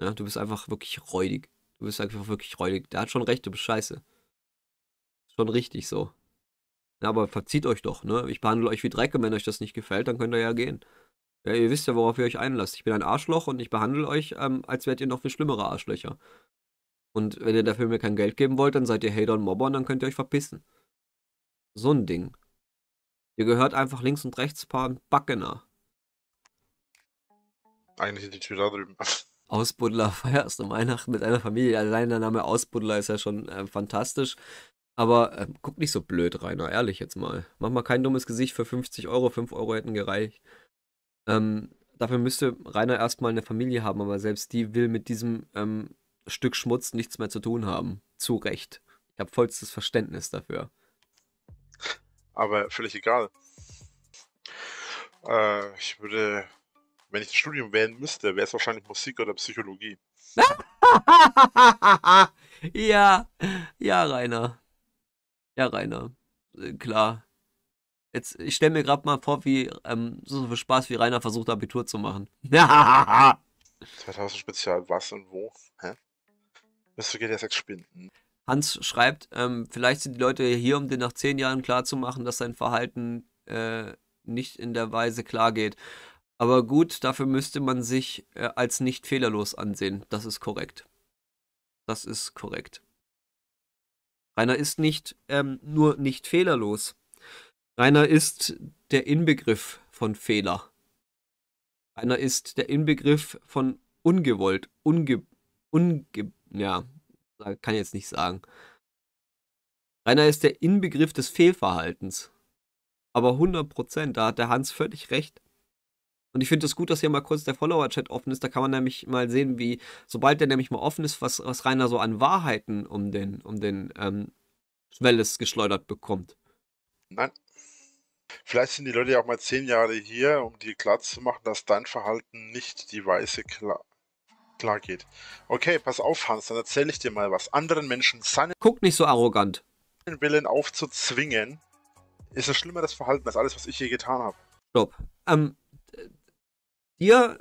Ja, du bist einfach wirklich räudig. Du bist einfach wirklich räudig. Der hat schon recht, du bist scheiße. Schon richtig so. Ja, aber verzieht euch doch, ne? Ich behandle euch wie Dreck und wenn euch das nicht gefällt, dann könnt ihr ja gehen. Ja, ihr wisst ja, worauf ihr euch einlasst. Ich bin ein Arschloch und ich behandle euch, ähm, als wärt ihr noch viel schlimmere Arschlöcher. Und wenn ihr dafür mir kein Geld geben wollt, dann seid ihr Hater und Mobber und dann könnt ihr euch verpissen. So ein Ding. Ihr gehört einfach links und rechts paar Backener. Eigentlich sind die Tür da drüben. Ausbuddler feierst um Weihnachten mit einer Familie. Allein der Name Ausbuddler ist ja schon äh, fantastisch. Aber äh, guck nicht so blöd, Rainer, ehrlich jetzt mal. Mach mal kein dummes Gesicht für 50 Euro, 5 Euro hätten gereicht. Ähm, dafür müsste Rainer erstmal eine Familie haben, aber selbst die will mit diesem ähm, Stück Schmutz nichts mehr zu tun haben. Zu Recht. Ich habe vollstes Verständnis dafür. Aber völlig egal. Äh, ich würde, wenn ich ein Studium wählen müsste, wäre es wahrscheinlich Musik oder Psychologie. ja, ja, Rainer. Ja, Rainer. Äh, klar. Jetzt, ich stelle mir gerade mal vor, wie ähm, so viel Spaß wie Rainer versucht, Abitur zu machen. 2000 Spezial, was und wo? Hä? Müsste geht jetzt spinnen. Hans schreibt, ähm, vielleicht sind die Leute hier, um dir nach zehn Jahren klarzumachen, dass dein Verhalten äh, nicht in der Weise klar geht. Aber gut, dafür müsste man sich äh, als nicht fehlerlos ansehen. Das ist korrekt. Das ist korrekt. Rainer ist nicht ähm, nur nicht fehlerlos. Rainer ist der Inbegriff von Fehler. Rainer ist der Inbegriff von ungewollt, unge, unge, ja, kann ich jetzt nicht sagen. Rainer ist der Inbegriff des Fehlverhaltens. Aber 100 Prozent, da hat der Hans völlig recht. Und ich finde es das gut, dass hier mal kurz der Follower-Chat offen ist. Da kann man nämlich mal sehen, wie, sobald der nämlich mal offen ist, was, was Rainer so an Wahrheiten um den, um den ähm, Schwelles geschleudert bekommt. Nein. Vielleicht sind die Leute ja auch mal zehn Jahre hier, um dir klarzumachen, dass dein Verhalten nicht die Weise klar, klar geht. Okay, pass auf, Hans, dann erzähle ich dir mal was. Anderen Menschen seinen Guck nicht so arrogant. Willen aufzuzwingen, ist ein schlimmeres Verhalten als alles, was ich je getan habe. Stopp. Ähm, dir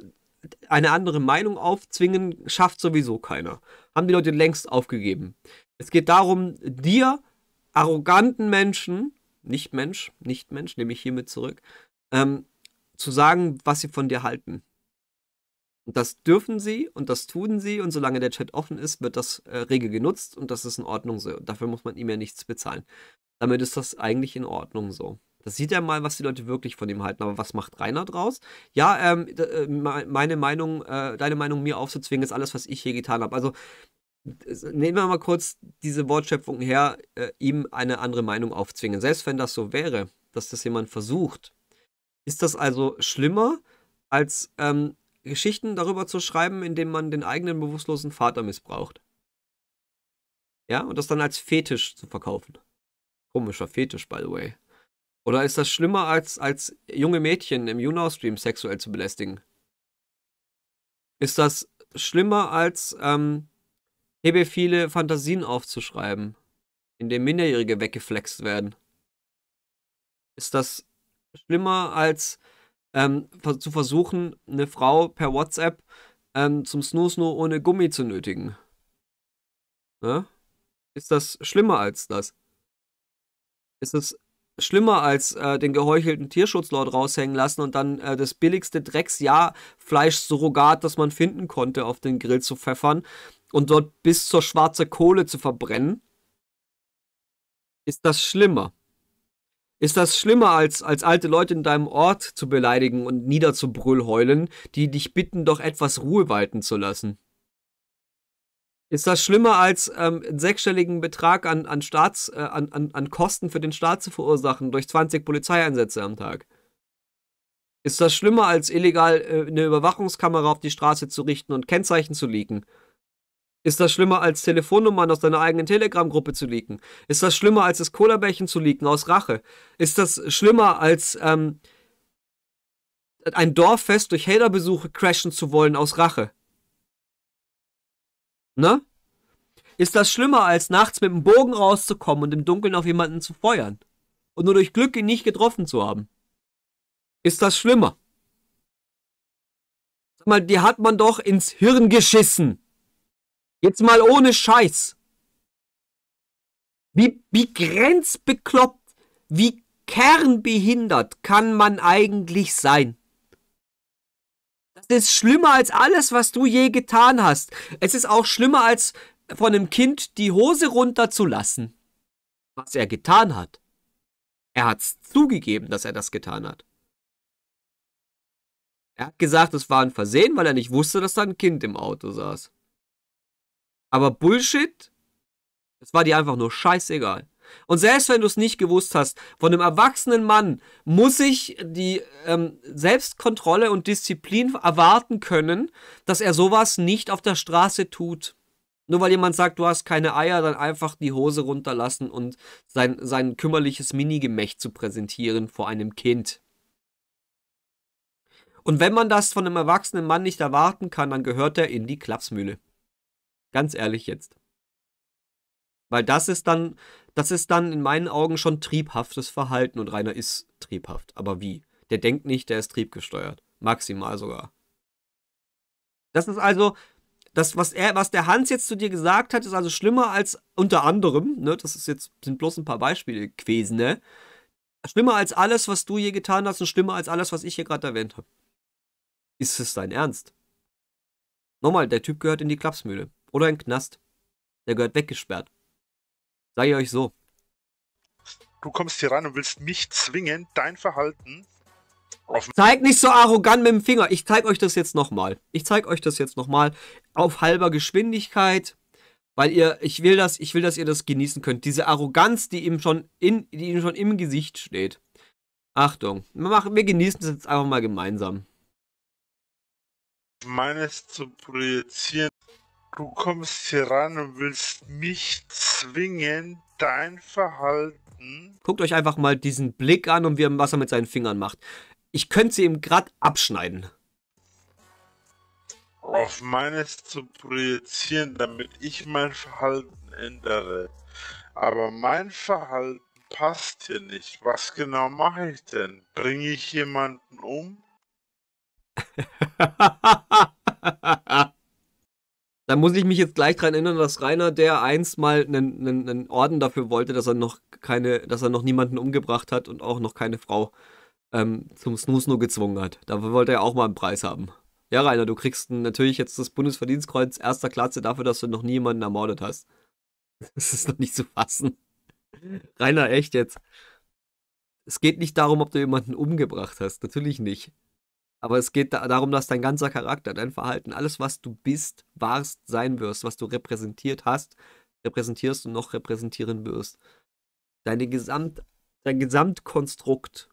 eine andere Meinung aufzwingen, schafft sowieso keiner. Haben die Leute längst aufgegeben. Es geht darum, dir, arroganten Menschen, nicht Mensch, nicht Mensch, nehme ich hiermit zurück, ähm, zu sagen, was sie von dir halten. Und das dürfen sie und das tun sie und solange der Chat offen ist, wird das äh, rege genutzt und das ist in Ordnung so. Dafür muss man ihm ja nichts bezahlen. Damit ist das eigentlich in Ordnung so. Das sieht er mal, was die Leute wirklich von ihm halten. Aber was macht Rainer draus? Ja, ähm, äh, meine Meinung, äh, deine Meinung mir aufzuzwingen, ist alles, was ich hier getan habe. Also nehmen wir mal kurz diese Wortschöpfung her, äh, ihm eine andere Meinung aufzwingen. Selbst wenn das so wäre, dass das jemand versucht, ist das also schlimmer, als ähm, Geschichten darüber zu schreiben, indem man den eigenen bewusstlosen Vater missbraucht. Ja, und das dann als Fetisch zu verkaufen. Komischer Fetisch, by the way. Oder ist das schlimmer, als, als junge Mädchen im YouNow-Stream sexuell zu belästigen? Ist das schlimmer, als ähm, hebephile Fantasien aufzuschreiben, in denen Minderjährige weggeflext werden? Ist das schlimmer, als ähm, zu versuchen, eine Frau per WhatsApp ähm, zum Snoo ohne Gummi zu nötigen? Ne? Ist das schlimmer als das? Ist es schlimmer als äh, den geheuchelten Tierschutzlord raushängen lassen und dann äh, das billigste drecksjahr fleisch das man finden konnte, auf den Grill zu pfeffern und dort bis zur schwarzen Kohle zu verbrennen? Ist das schlimmer? Ist das schlimmer, als, als alte Leute in deinem Ort zu beleidigen und niederzubrüllheulen, die dich bitten, doch etwas Ruhe walten zu lassen? Ist das schlimmer als ähm, einen sechsstelligen Betrag an, an, Staats, äh, an, an, Kosten für den Staat zu verursachen durch 20 Polizeieinsätze am Tag? Ist das schlimmer als illegal äh, eine Überwachungskamera auf die Straße zu richten und Kennzeichen zu leaken? Ist das schlimmer als Telefonnummern aus deiner eigenen Telegram-Gruppe zu leaken? Ist das schlimmer als das Cola-Bärchen zu leaken aus Rache? Ist das schlimmer als ähm, ein Dorffest durch Haterbesuche crashen zu wollen aus Rache? Ne? Ist das schlimmer, als nachts mit dem Bogen rauszukommen und im Dunkeln auf jemanden zu feuern? Und nur durch Glück ihn nicht getroffen zu haben? Ist das schlimmer? Sag mal, die hat man doch ins Hirn geschissen. Jetzt mal ohne Scheiß. Wie, wie grenzbekloppt, wie kernbehindert kann man eigentlich sein? das ist schlimmer als alles, was du je getan hast. Es ist auch schlimmer als von einem Kind die Hose runterzulassen. Was er getan hat. Er hat's zugegeben, dass er das getan hat. Er hat gesagt, es war ein Versehen, weil er nicht wusste, dass da ein Kind im Auto saß. Aber Bullshit, das war dir einfach nur scheißegal. Und selbst wenn du es nicht gewusst hast, von einem erwachsenen Mann muss ich die ähm, Selbstkontrolle und Disziplin erwarten können, dass er sowas nicht auf der Straße tut. Nur weil jemand sagt, du hast keine Eier, dann einfach die Hose runterlassen und sein, sein kümmerliches Minigemächt zu präsentieren vor einem Kind. Und wenn man das von einem erwachsenen Mann nicht erwarten kann, dann gehört er in die Klapsmühle. Ganz ehrlich jetzt. Weil das ist dann, das ist dann in meinen Augen schon triebhaftes Verhalten und Rainer ist triebhaft. Aber wie? Der denkt nicht, der ist triebgesteuert. Maximal sogar. Das ist also, das, was er, was der Hans jetzt zu dir gesagt hat, ist also schlimmer als unter anderem, ne, das ist jetzt, sind bloß ein paar Beispiele gewesen, ne? Schlimmer als alles, was du je getan hast und schlimmer als alles, was ich hier gerade erwähnt habe. Ist es dein Ernst? Nochmal, der Typ gehört in die Klapsmühle. Oder in den Knast. Der gehört weggesperrt. Sage ich euch so. Du kommst hier rein und willst mich zwingen, dein Verhalten auf. Zeig nicht so arrogant mit dem Finger. Ich zeig euch das jetzt nochmal. Ich zeig euch das jetzt nochmal auf halber Geschwindigkeit. Weil ihr, ich will das, ich will, dass ihr das genießen könnt. Diese Arroganz, die ihm schon, in, die ihm schon im Gesicht steht. Achtung, wir, machen, wir genießen das jetzt einfach mal gemeinsam. Meines zu projizieren. Du kommst hier ran und willst mich zwingen, dein Verhalten. Guckt euch einfach mal diesen Blick an und wie er was er mit seinen Fingern macht. Ich könnte sie ihm gerade abschneiden. Auf meines zu projizieren, damit ich mein Verhalten ändere. Aber mein Verhalten passt hier nicht. Was genau mache ich denn? Bringe ich jemanden um? Da muss ich mich jetzt gleich dran erinnern, dass Rainer der einst mal einen, einen, einen, Orden dafür wollte, dass er noch keine, dass er noch niemanden umgebracht hat und auch noch keine Frau ähm, zum Snusno gezwungen hat. Da wollte er auch mal einen Preis haben. Ja, Rainer, du kriegst natürlich jetzt das Bundesverdienstkreuz erster Klasse dafür, dass du noch nie jemanden ermordet hast. Das ist noch nicht zu fassen. Rainer, echt jetzt. Es geht nicht darum, ob du jemanden umgebracht hast. Natürlich nicht. Aber es geht darum, dass dein ganzer Charakter, dein Verhalten, alles, was du bist, warst, sein wirst, was du repräsentiert hast, repräsentierst und noch repräsentieren wirst. Deine Gesamt, dein Gesamtkonstrukt.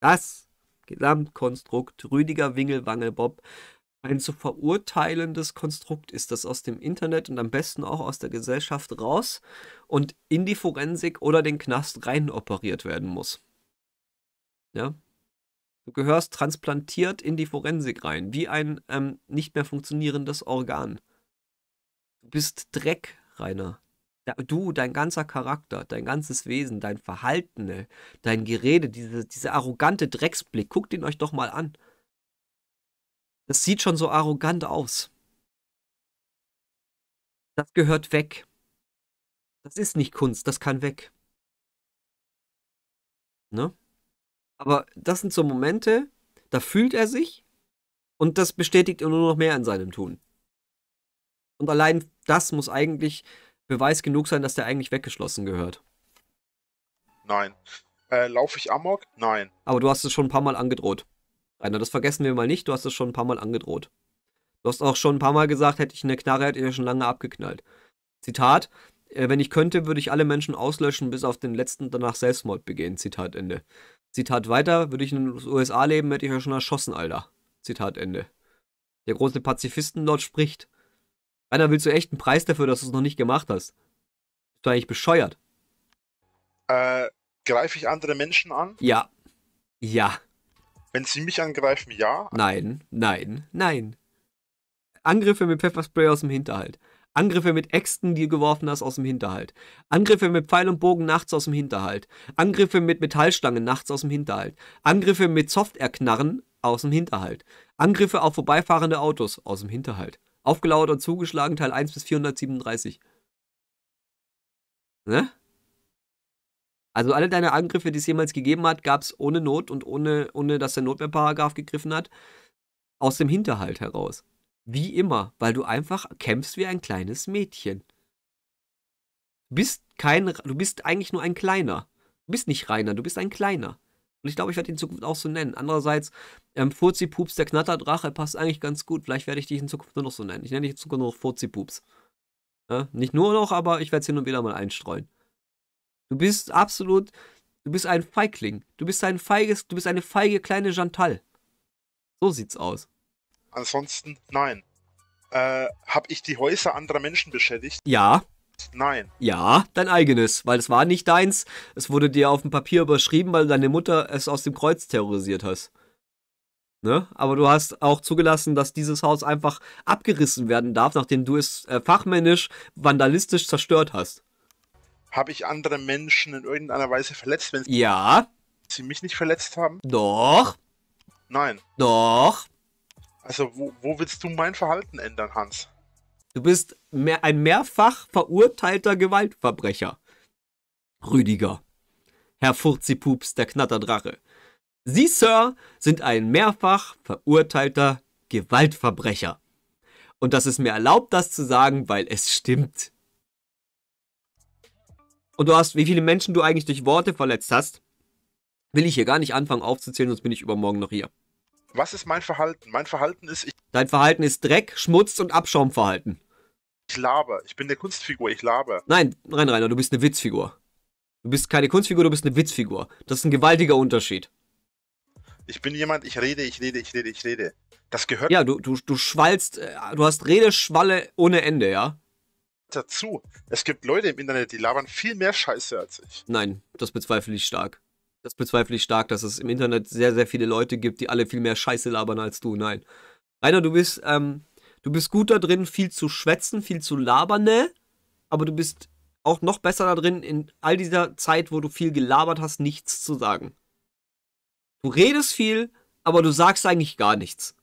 Das Gesamtkonstrukt Rüdiger Wingelwangelbob. Ein zu verurteilendes Konstrukt ist das aus dem Internet und am besten auch aus der Gesellschaft raus und in die Forensik oder den Knast rein operiert werden muss. Ja, Du gehörst transplantiert in die Forensik rein, wie ein ähm, nicht mehr funktionierendes Organ. Du bist Dreck, Rainer. Du, dein ganzer Charakter, dein ganzes Wesen, dein Verhalten, äh, dein Gerede, diese, dieser arrogante Drecksblick, guckt ihn euch doch mal an. Das sieht schon so arrogant aus. Das gehört weg. Das ist nicht Kunst, das kann weg. Ne? Aber das sind so Momente, da fühlt er sich und das bestätigt er nur noch mehr in seinem Tun. Und allein das muss eigentlich Beweis genug sein, dass der eigentlich weggeschlossen gehört. Nein. Äh, Laufe ich Amok? Nein. Aber du hast es schon ein paar Mal angedroht. Rainer, das vergessen wir mal nicht, du hast es schon ein paar Mal angedroht. Du hast auch schon ein paar Mal gesagt, hätte ich eine Knarre, hätte ich ja schon lange abgeknallt. Zitat, äh, wenn ich könnte, würde ich alle Menschen auslöschen, bis auf den letzten danach Selbstmord begehen. Zitat Ende. Zitat weiter, würde ich in den USA leben, hätte ich euch schon erschossen, Alter. Zitat Ende. Der große Pazifisten dort spricht. Einer willst du echt einen Preis dafür, dass du es noch nicht gemacht hast. Bist du eigentlich bescheuert? Äh, greife ich andere Menschen an? Ja. Ja. Wenn sie mich angreifen, ja? Nein, nein, nein. Angriffe mit Pfefferspray aus dem Hinterhalt. Angriffe mit Äxten, die du geworfen hast, aus dem Hinterhalt. Angriffe mit Pfeil und Bogen nachts aus dem Hinterhalt. Angriffe mit Metallstangen nachts aus dem Hinterhalt. Angriffe mit Softairknarren aus dem Hinterhalt. Angriffe auf vorbeifahrende Autos aus dem Hinterhalt. Aufgelauert und zugeschlagen, Teil 1 bis 437. Ne? Also alle deine Angriffe, die es jemals gegeben hat, gab es ohne Not und ohne, ohne, dass der Notwehrparagraf gegriffen hat, aus dem Hinterhalt heraus. Wie immer, weil du einfach kämpfst wie ein kleines Mädchen. Du bist kein, du bist eigentlich nur ein Kleiner. Du bist nicht Reiner, du bist ein Kleiner. Und ich glaube, ich werde ihn in Zukunft auch so nennen. Andererseits, ähm, Furzi-Pups, der Knatterdrache, passt eigentlich ganz gut. Vielleicht werde ich dich in Zukunft nur noch so nennen. Ich nenne dich in Zukunft nur noch Furzipups. Ja, nicht nur noch, aber ich werde es hin und wieder mal einstreuen. Du bist absolut, du bist ein Feigling. Du bist ein feiges, du bist eine feige kleine Chantal. So sieht's aus. Ansonsten nein. Äh, hab ich die Häuser anderer Menschen beschädigt? Ja. Nein. Ja, dein eigenes, weil es war nicht deins. Es wurde dir auf dem Papier überschrieben, weil deine Mutter es aus dem Kreuz terrorisiert hast. Ne? Aber du hast auch zugelassen, dass dieses Haus einfach abgerissen werden darf, nachdem du es äh, fachmännisch, vandalistisch zerstört hast. Habe ich andere Menschen in irgendeiner Weise verletzt, wenn sie mich nicht verletzt haben? Doch. Nein. Doch. Also, wo, wo willst du mein Verhalten ändern, Hans? Du bist mehr, ein mehrfach verurteilter Gewaltverbrecher. Rüdiger. Herr Furzipups, der Knatterdrache. Sie, Sir, sind ein mehrfach verurteilter Gewaltverbrecher. Und das ist mir erlaubt, das zu sagen, weil es stimmt. Und du hast, wie viele Menschen du eigentlich durch Worte verletzt hast, will ich hier gar nicht anfangen aufzuzählen, sonst bin ich übermorgen noch hier was ist mein Verhalten? Mein Verhalten ist. Dein Verhalten ist Dreck, Schmutz und Abschaumverhalten. Ich laber. Ich bin eine Kunstfigur, ich laber. Nein, nein, Rainer, du bist eine Witzfigur. Du bist keine Kunstfigur, du bist eine Witzfigur. Das ist ein gewaltiger Unterschied. Ich bin jemand, ich rede, ich rede, ich rede, ich rede. Das gehört. Ja, du, du, du schwallst, äh, du hast Redeschwalle ohne Ende, ja? Dazu, es gibt Leute im Internet, die labern viel mehr Scheiße als ich. Nein, das bezweifle ich stark das bezweifle ich stark, dass es im Internet sehr, sehr viele Leute gibt, die alle viel mehr Scheiße labern als du. Nein. Rainer, du bist, ähm, du bist gut da drin, viel zu schwätzen, viel zu labern, ne? Aber du bist auch noch besser da drin, in all dieser Zeit, wo du viel gelabert hast, nichts zu sagen. Du redest viel, aber du sagst eigentlich gar nichts.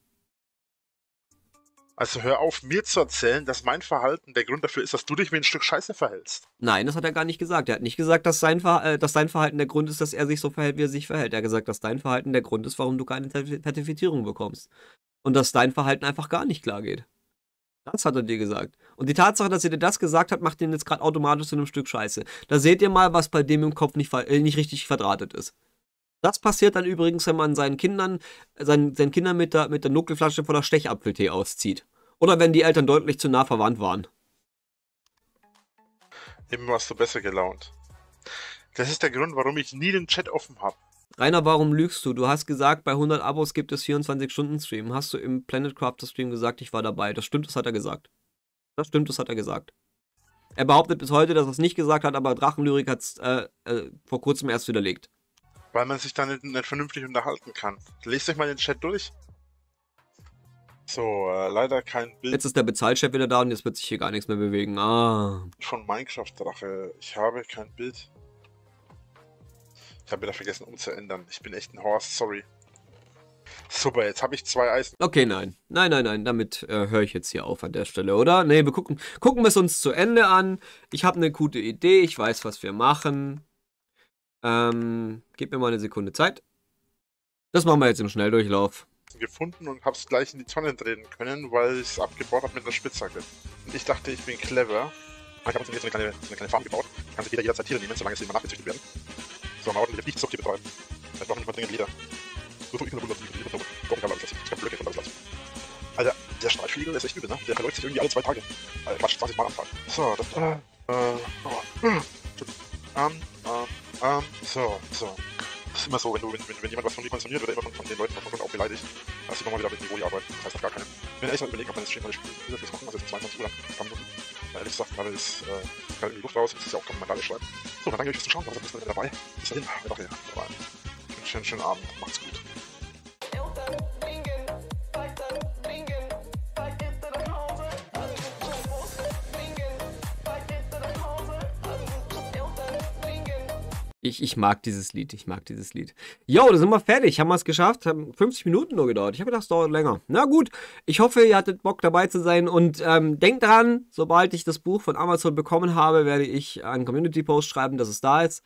Also hör auf, mir zu erzählen, dass mein Verhalten der Grund dafür ist, dass du dich wie ein Stück Scheiße verhältst. Nein, das hat er gar nicht gesagt. Er hat nicht gesagt, dass sein, Ver äh, dass sein Verhalten der Grund ist, dass er sich so verhält, wie er sich verhält. Er hat gesagt, dass dein Verhalten der Grund ist, warum du keine Zertifizierung bekommst. Und dass dein Verhalten einfach gar nicht klar geht. Das hat er dir gesagt. Und die Tatsache, dass er dir das gesagt hat, macht ihn jetzt gerade automatisch zu einem Stück Scheiße. Da seht ihr mal, was bei dem im Kopf nicht, äh, nicht richtig verdrahtet ist. Das passiert dann übrigens, wenn man seinen Kindern, seinen, seinen Kindern mit der, mit der Nuckelflasche voller Stechapfeltee auszieht. Oder wenn die Eltern deutlich zu nah verwandt waren. Eben warst du besser gelaunt. Das ist der Grund, warum ich nie den Chat offen habe. Rainer, warum lügst du? Du hast gesagt, bei 100 Abos gibt es 24-Stunden-Stream. Hast du im Planet Crafter Stream gesagt, ich war dabei? Das stimmt, das hat er gesagt. Das stimmt, das hat er gesagt. Er behauptet bis heute, dass er es nicht gesagt hat, aber Drachenlyrik hat es äh, äh, vor kurzem erst widerlegt. Weil man sich dann nicht, nicht vernünftig unterhalten kann. Lest euch mal den Chat durch. So, äh, leider kein Bild. Jetzt ist der Bezahlchef wieder da und jetzt wird sich hier gar nichts mehr bewegen. Ah. Von Minecraft-Drache. Ich habe kein Bild. Ich habe wieder vergessen umzuändern. Ich bin echt ein Horst, sorry. Super, jetzt habe ich zwei Eisen. Okay, nein. Nein, nein, nein. Damit äh, höre ich jetzt hier auf an der Stelle, oder? Nee, wir gucken, gucken wir es uns zu Ende an. Ich habe eine gute Idee. Ich weiß, was wir machen. Ähm, gib mir mal eine Sekunde Zeit. Das machen wir jetzt im Schnelldurchlauf. Gefunden und hab's gleich in die Tonne drehen können, weil ich's abgebaut habe mit einer Spitzhacke. Und ich dachte, ich bin clever. Ich habe uns jetzt eine kleine, eine kleine Farm gebaut. Ich kann sie wieder jederzeit Tiere nehmen, solange sie immer nachgezüchtet werden. So, mal ordentlich Viehzucht hier betreiben. Ich brauche nicht mal dringend Leder. So, ich kann Wunder, Ich kann alles Ich kann Blöcke von alles Alter, der Streifschlägel ist echt übel, ne? Der verläuft sich irgendwie alle zwei Tage. Alter, Quatsch, 20 Mal am Tag. So, das... Äh, äh, oh. Hm. Ähm, ähm. Ähm, so, so. Das ist immer so, wenn, du, wenn, wenn jemand was von dir konsumiert, wird er immer von, von den Leuten von auch beleidigt. Das sieht man mal wieder mit dem Niveau arbeiten. Das heißt, das gar keine. Ich bin echt mal ob man das Stream mal spielt. Ich will das gucken, was also jetzt 22 Uhr lang. Dann, äh, ehrlich gesagt, weil es äh, halt in die Luft raus ist, ist ja auch, kann man gerade schreiben. So, dann danke euch fürs Zuschauen. Was ist denn dabei? Bis dahin, einfach ja. Schönen, schönen Abend. Macht's gut. Ich, ich mag dieses Lied, ich mag dieses Lied. Jo, da sind wir fertig, haben wir es geschafft, haben 50 Minuten nur gedauert. Ich habe gedacht, es dauert länger. Na gut, ich hoffe, ihr hattet Bock dabei zu sein und ähm, denkt dran, sobald ich das Buch von Amazon bekommen habe, werde ich einen Community-Post schreiben, dass es da ist.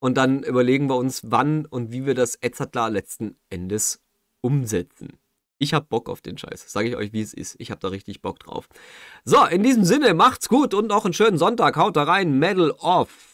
Und dann überlegen wir uns, wann und wie wir das Etzatler letzten Endes umsetzen. Ich habe Bock auf den Scheiß. Sage ich euch, wie es ist. Ich habe da richtig Bock drauf. So, in diesem Sinne, macht's gut und noch einen schönen Sonntag. Haut da rein. Medal off.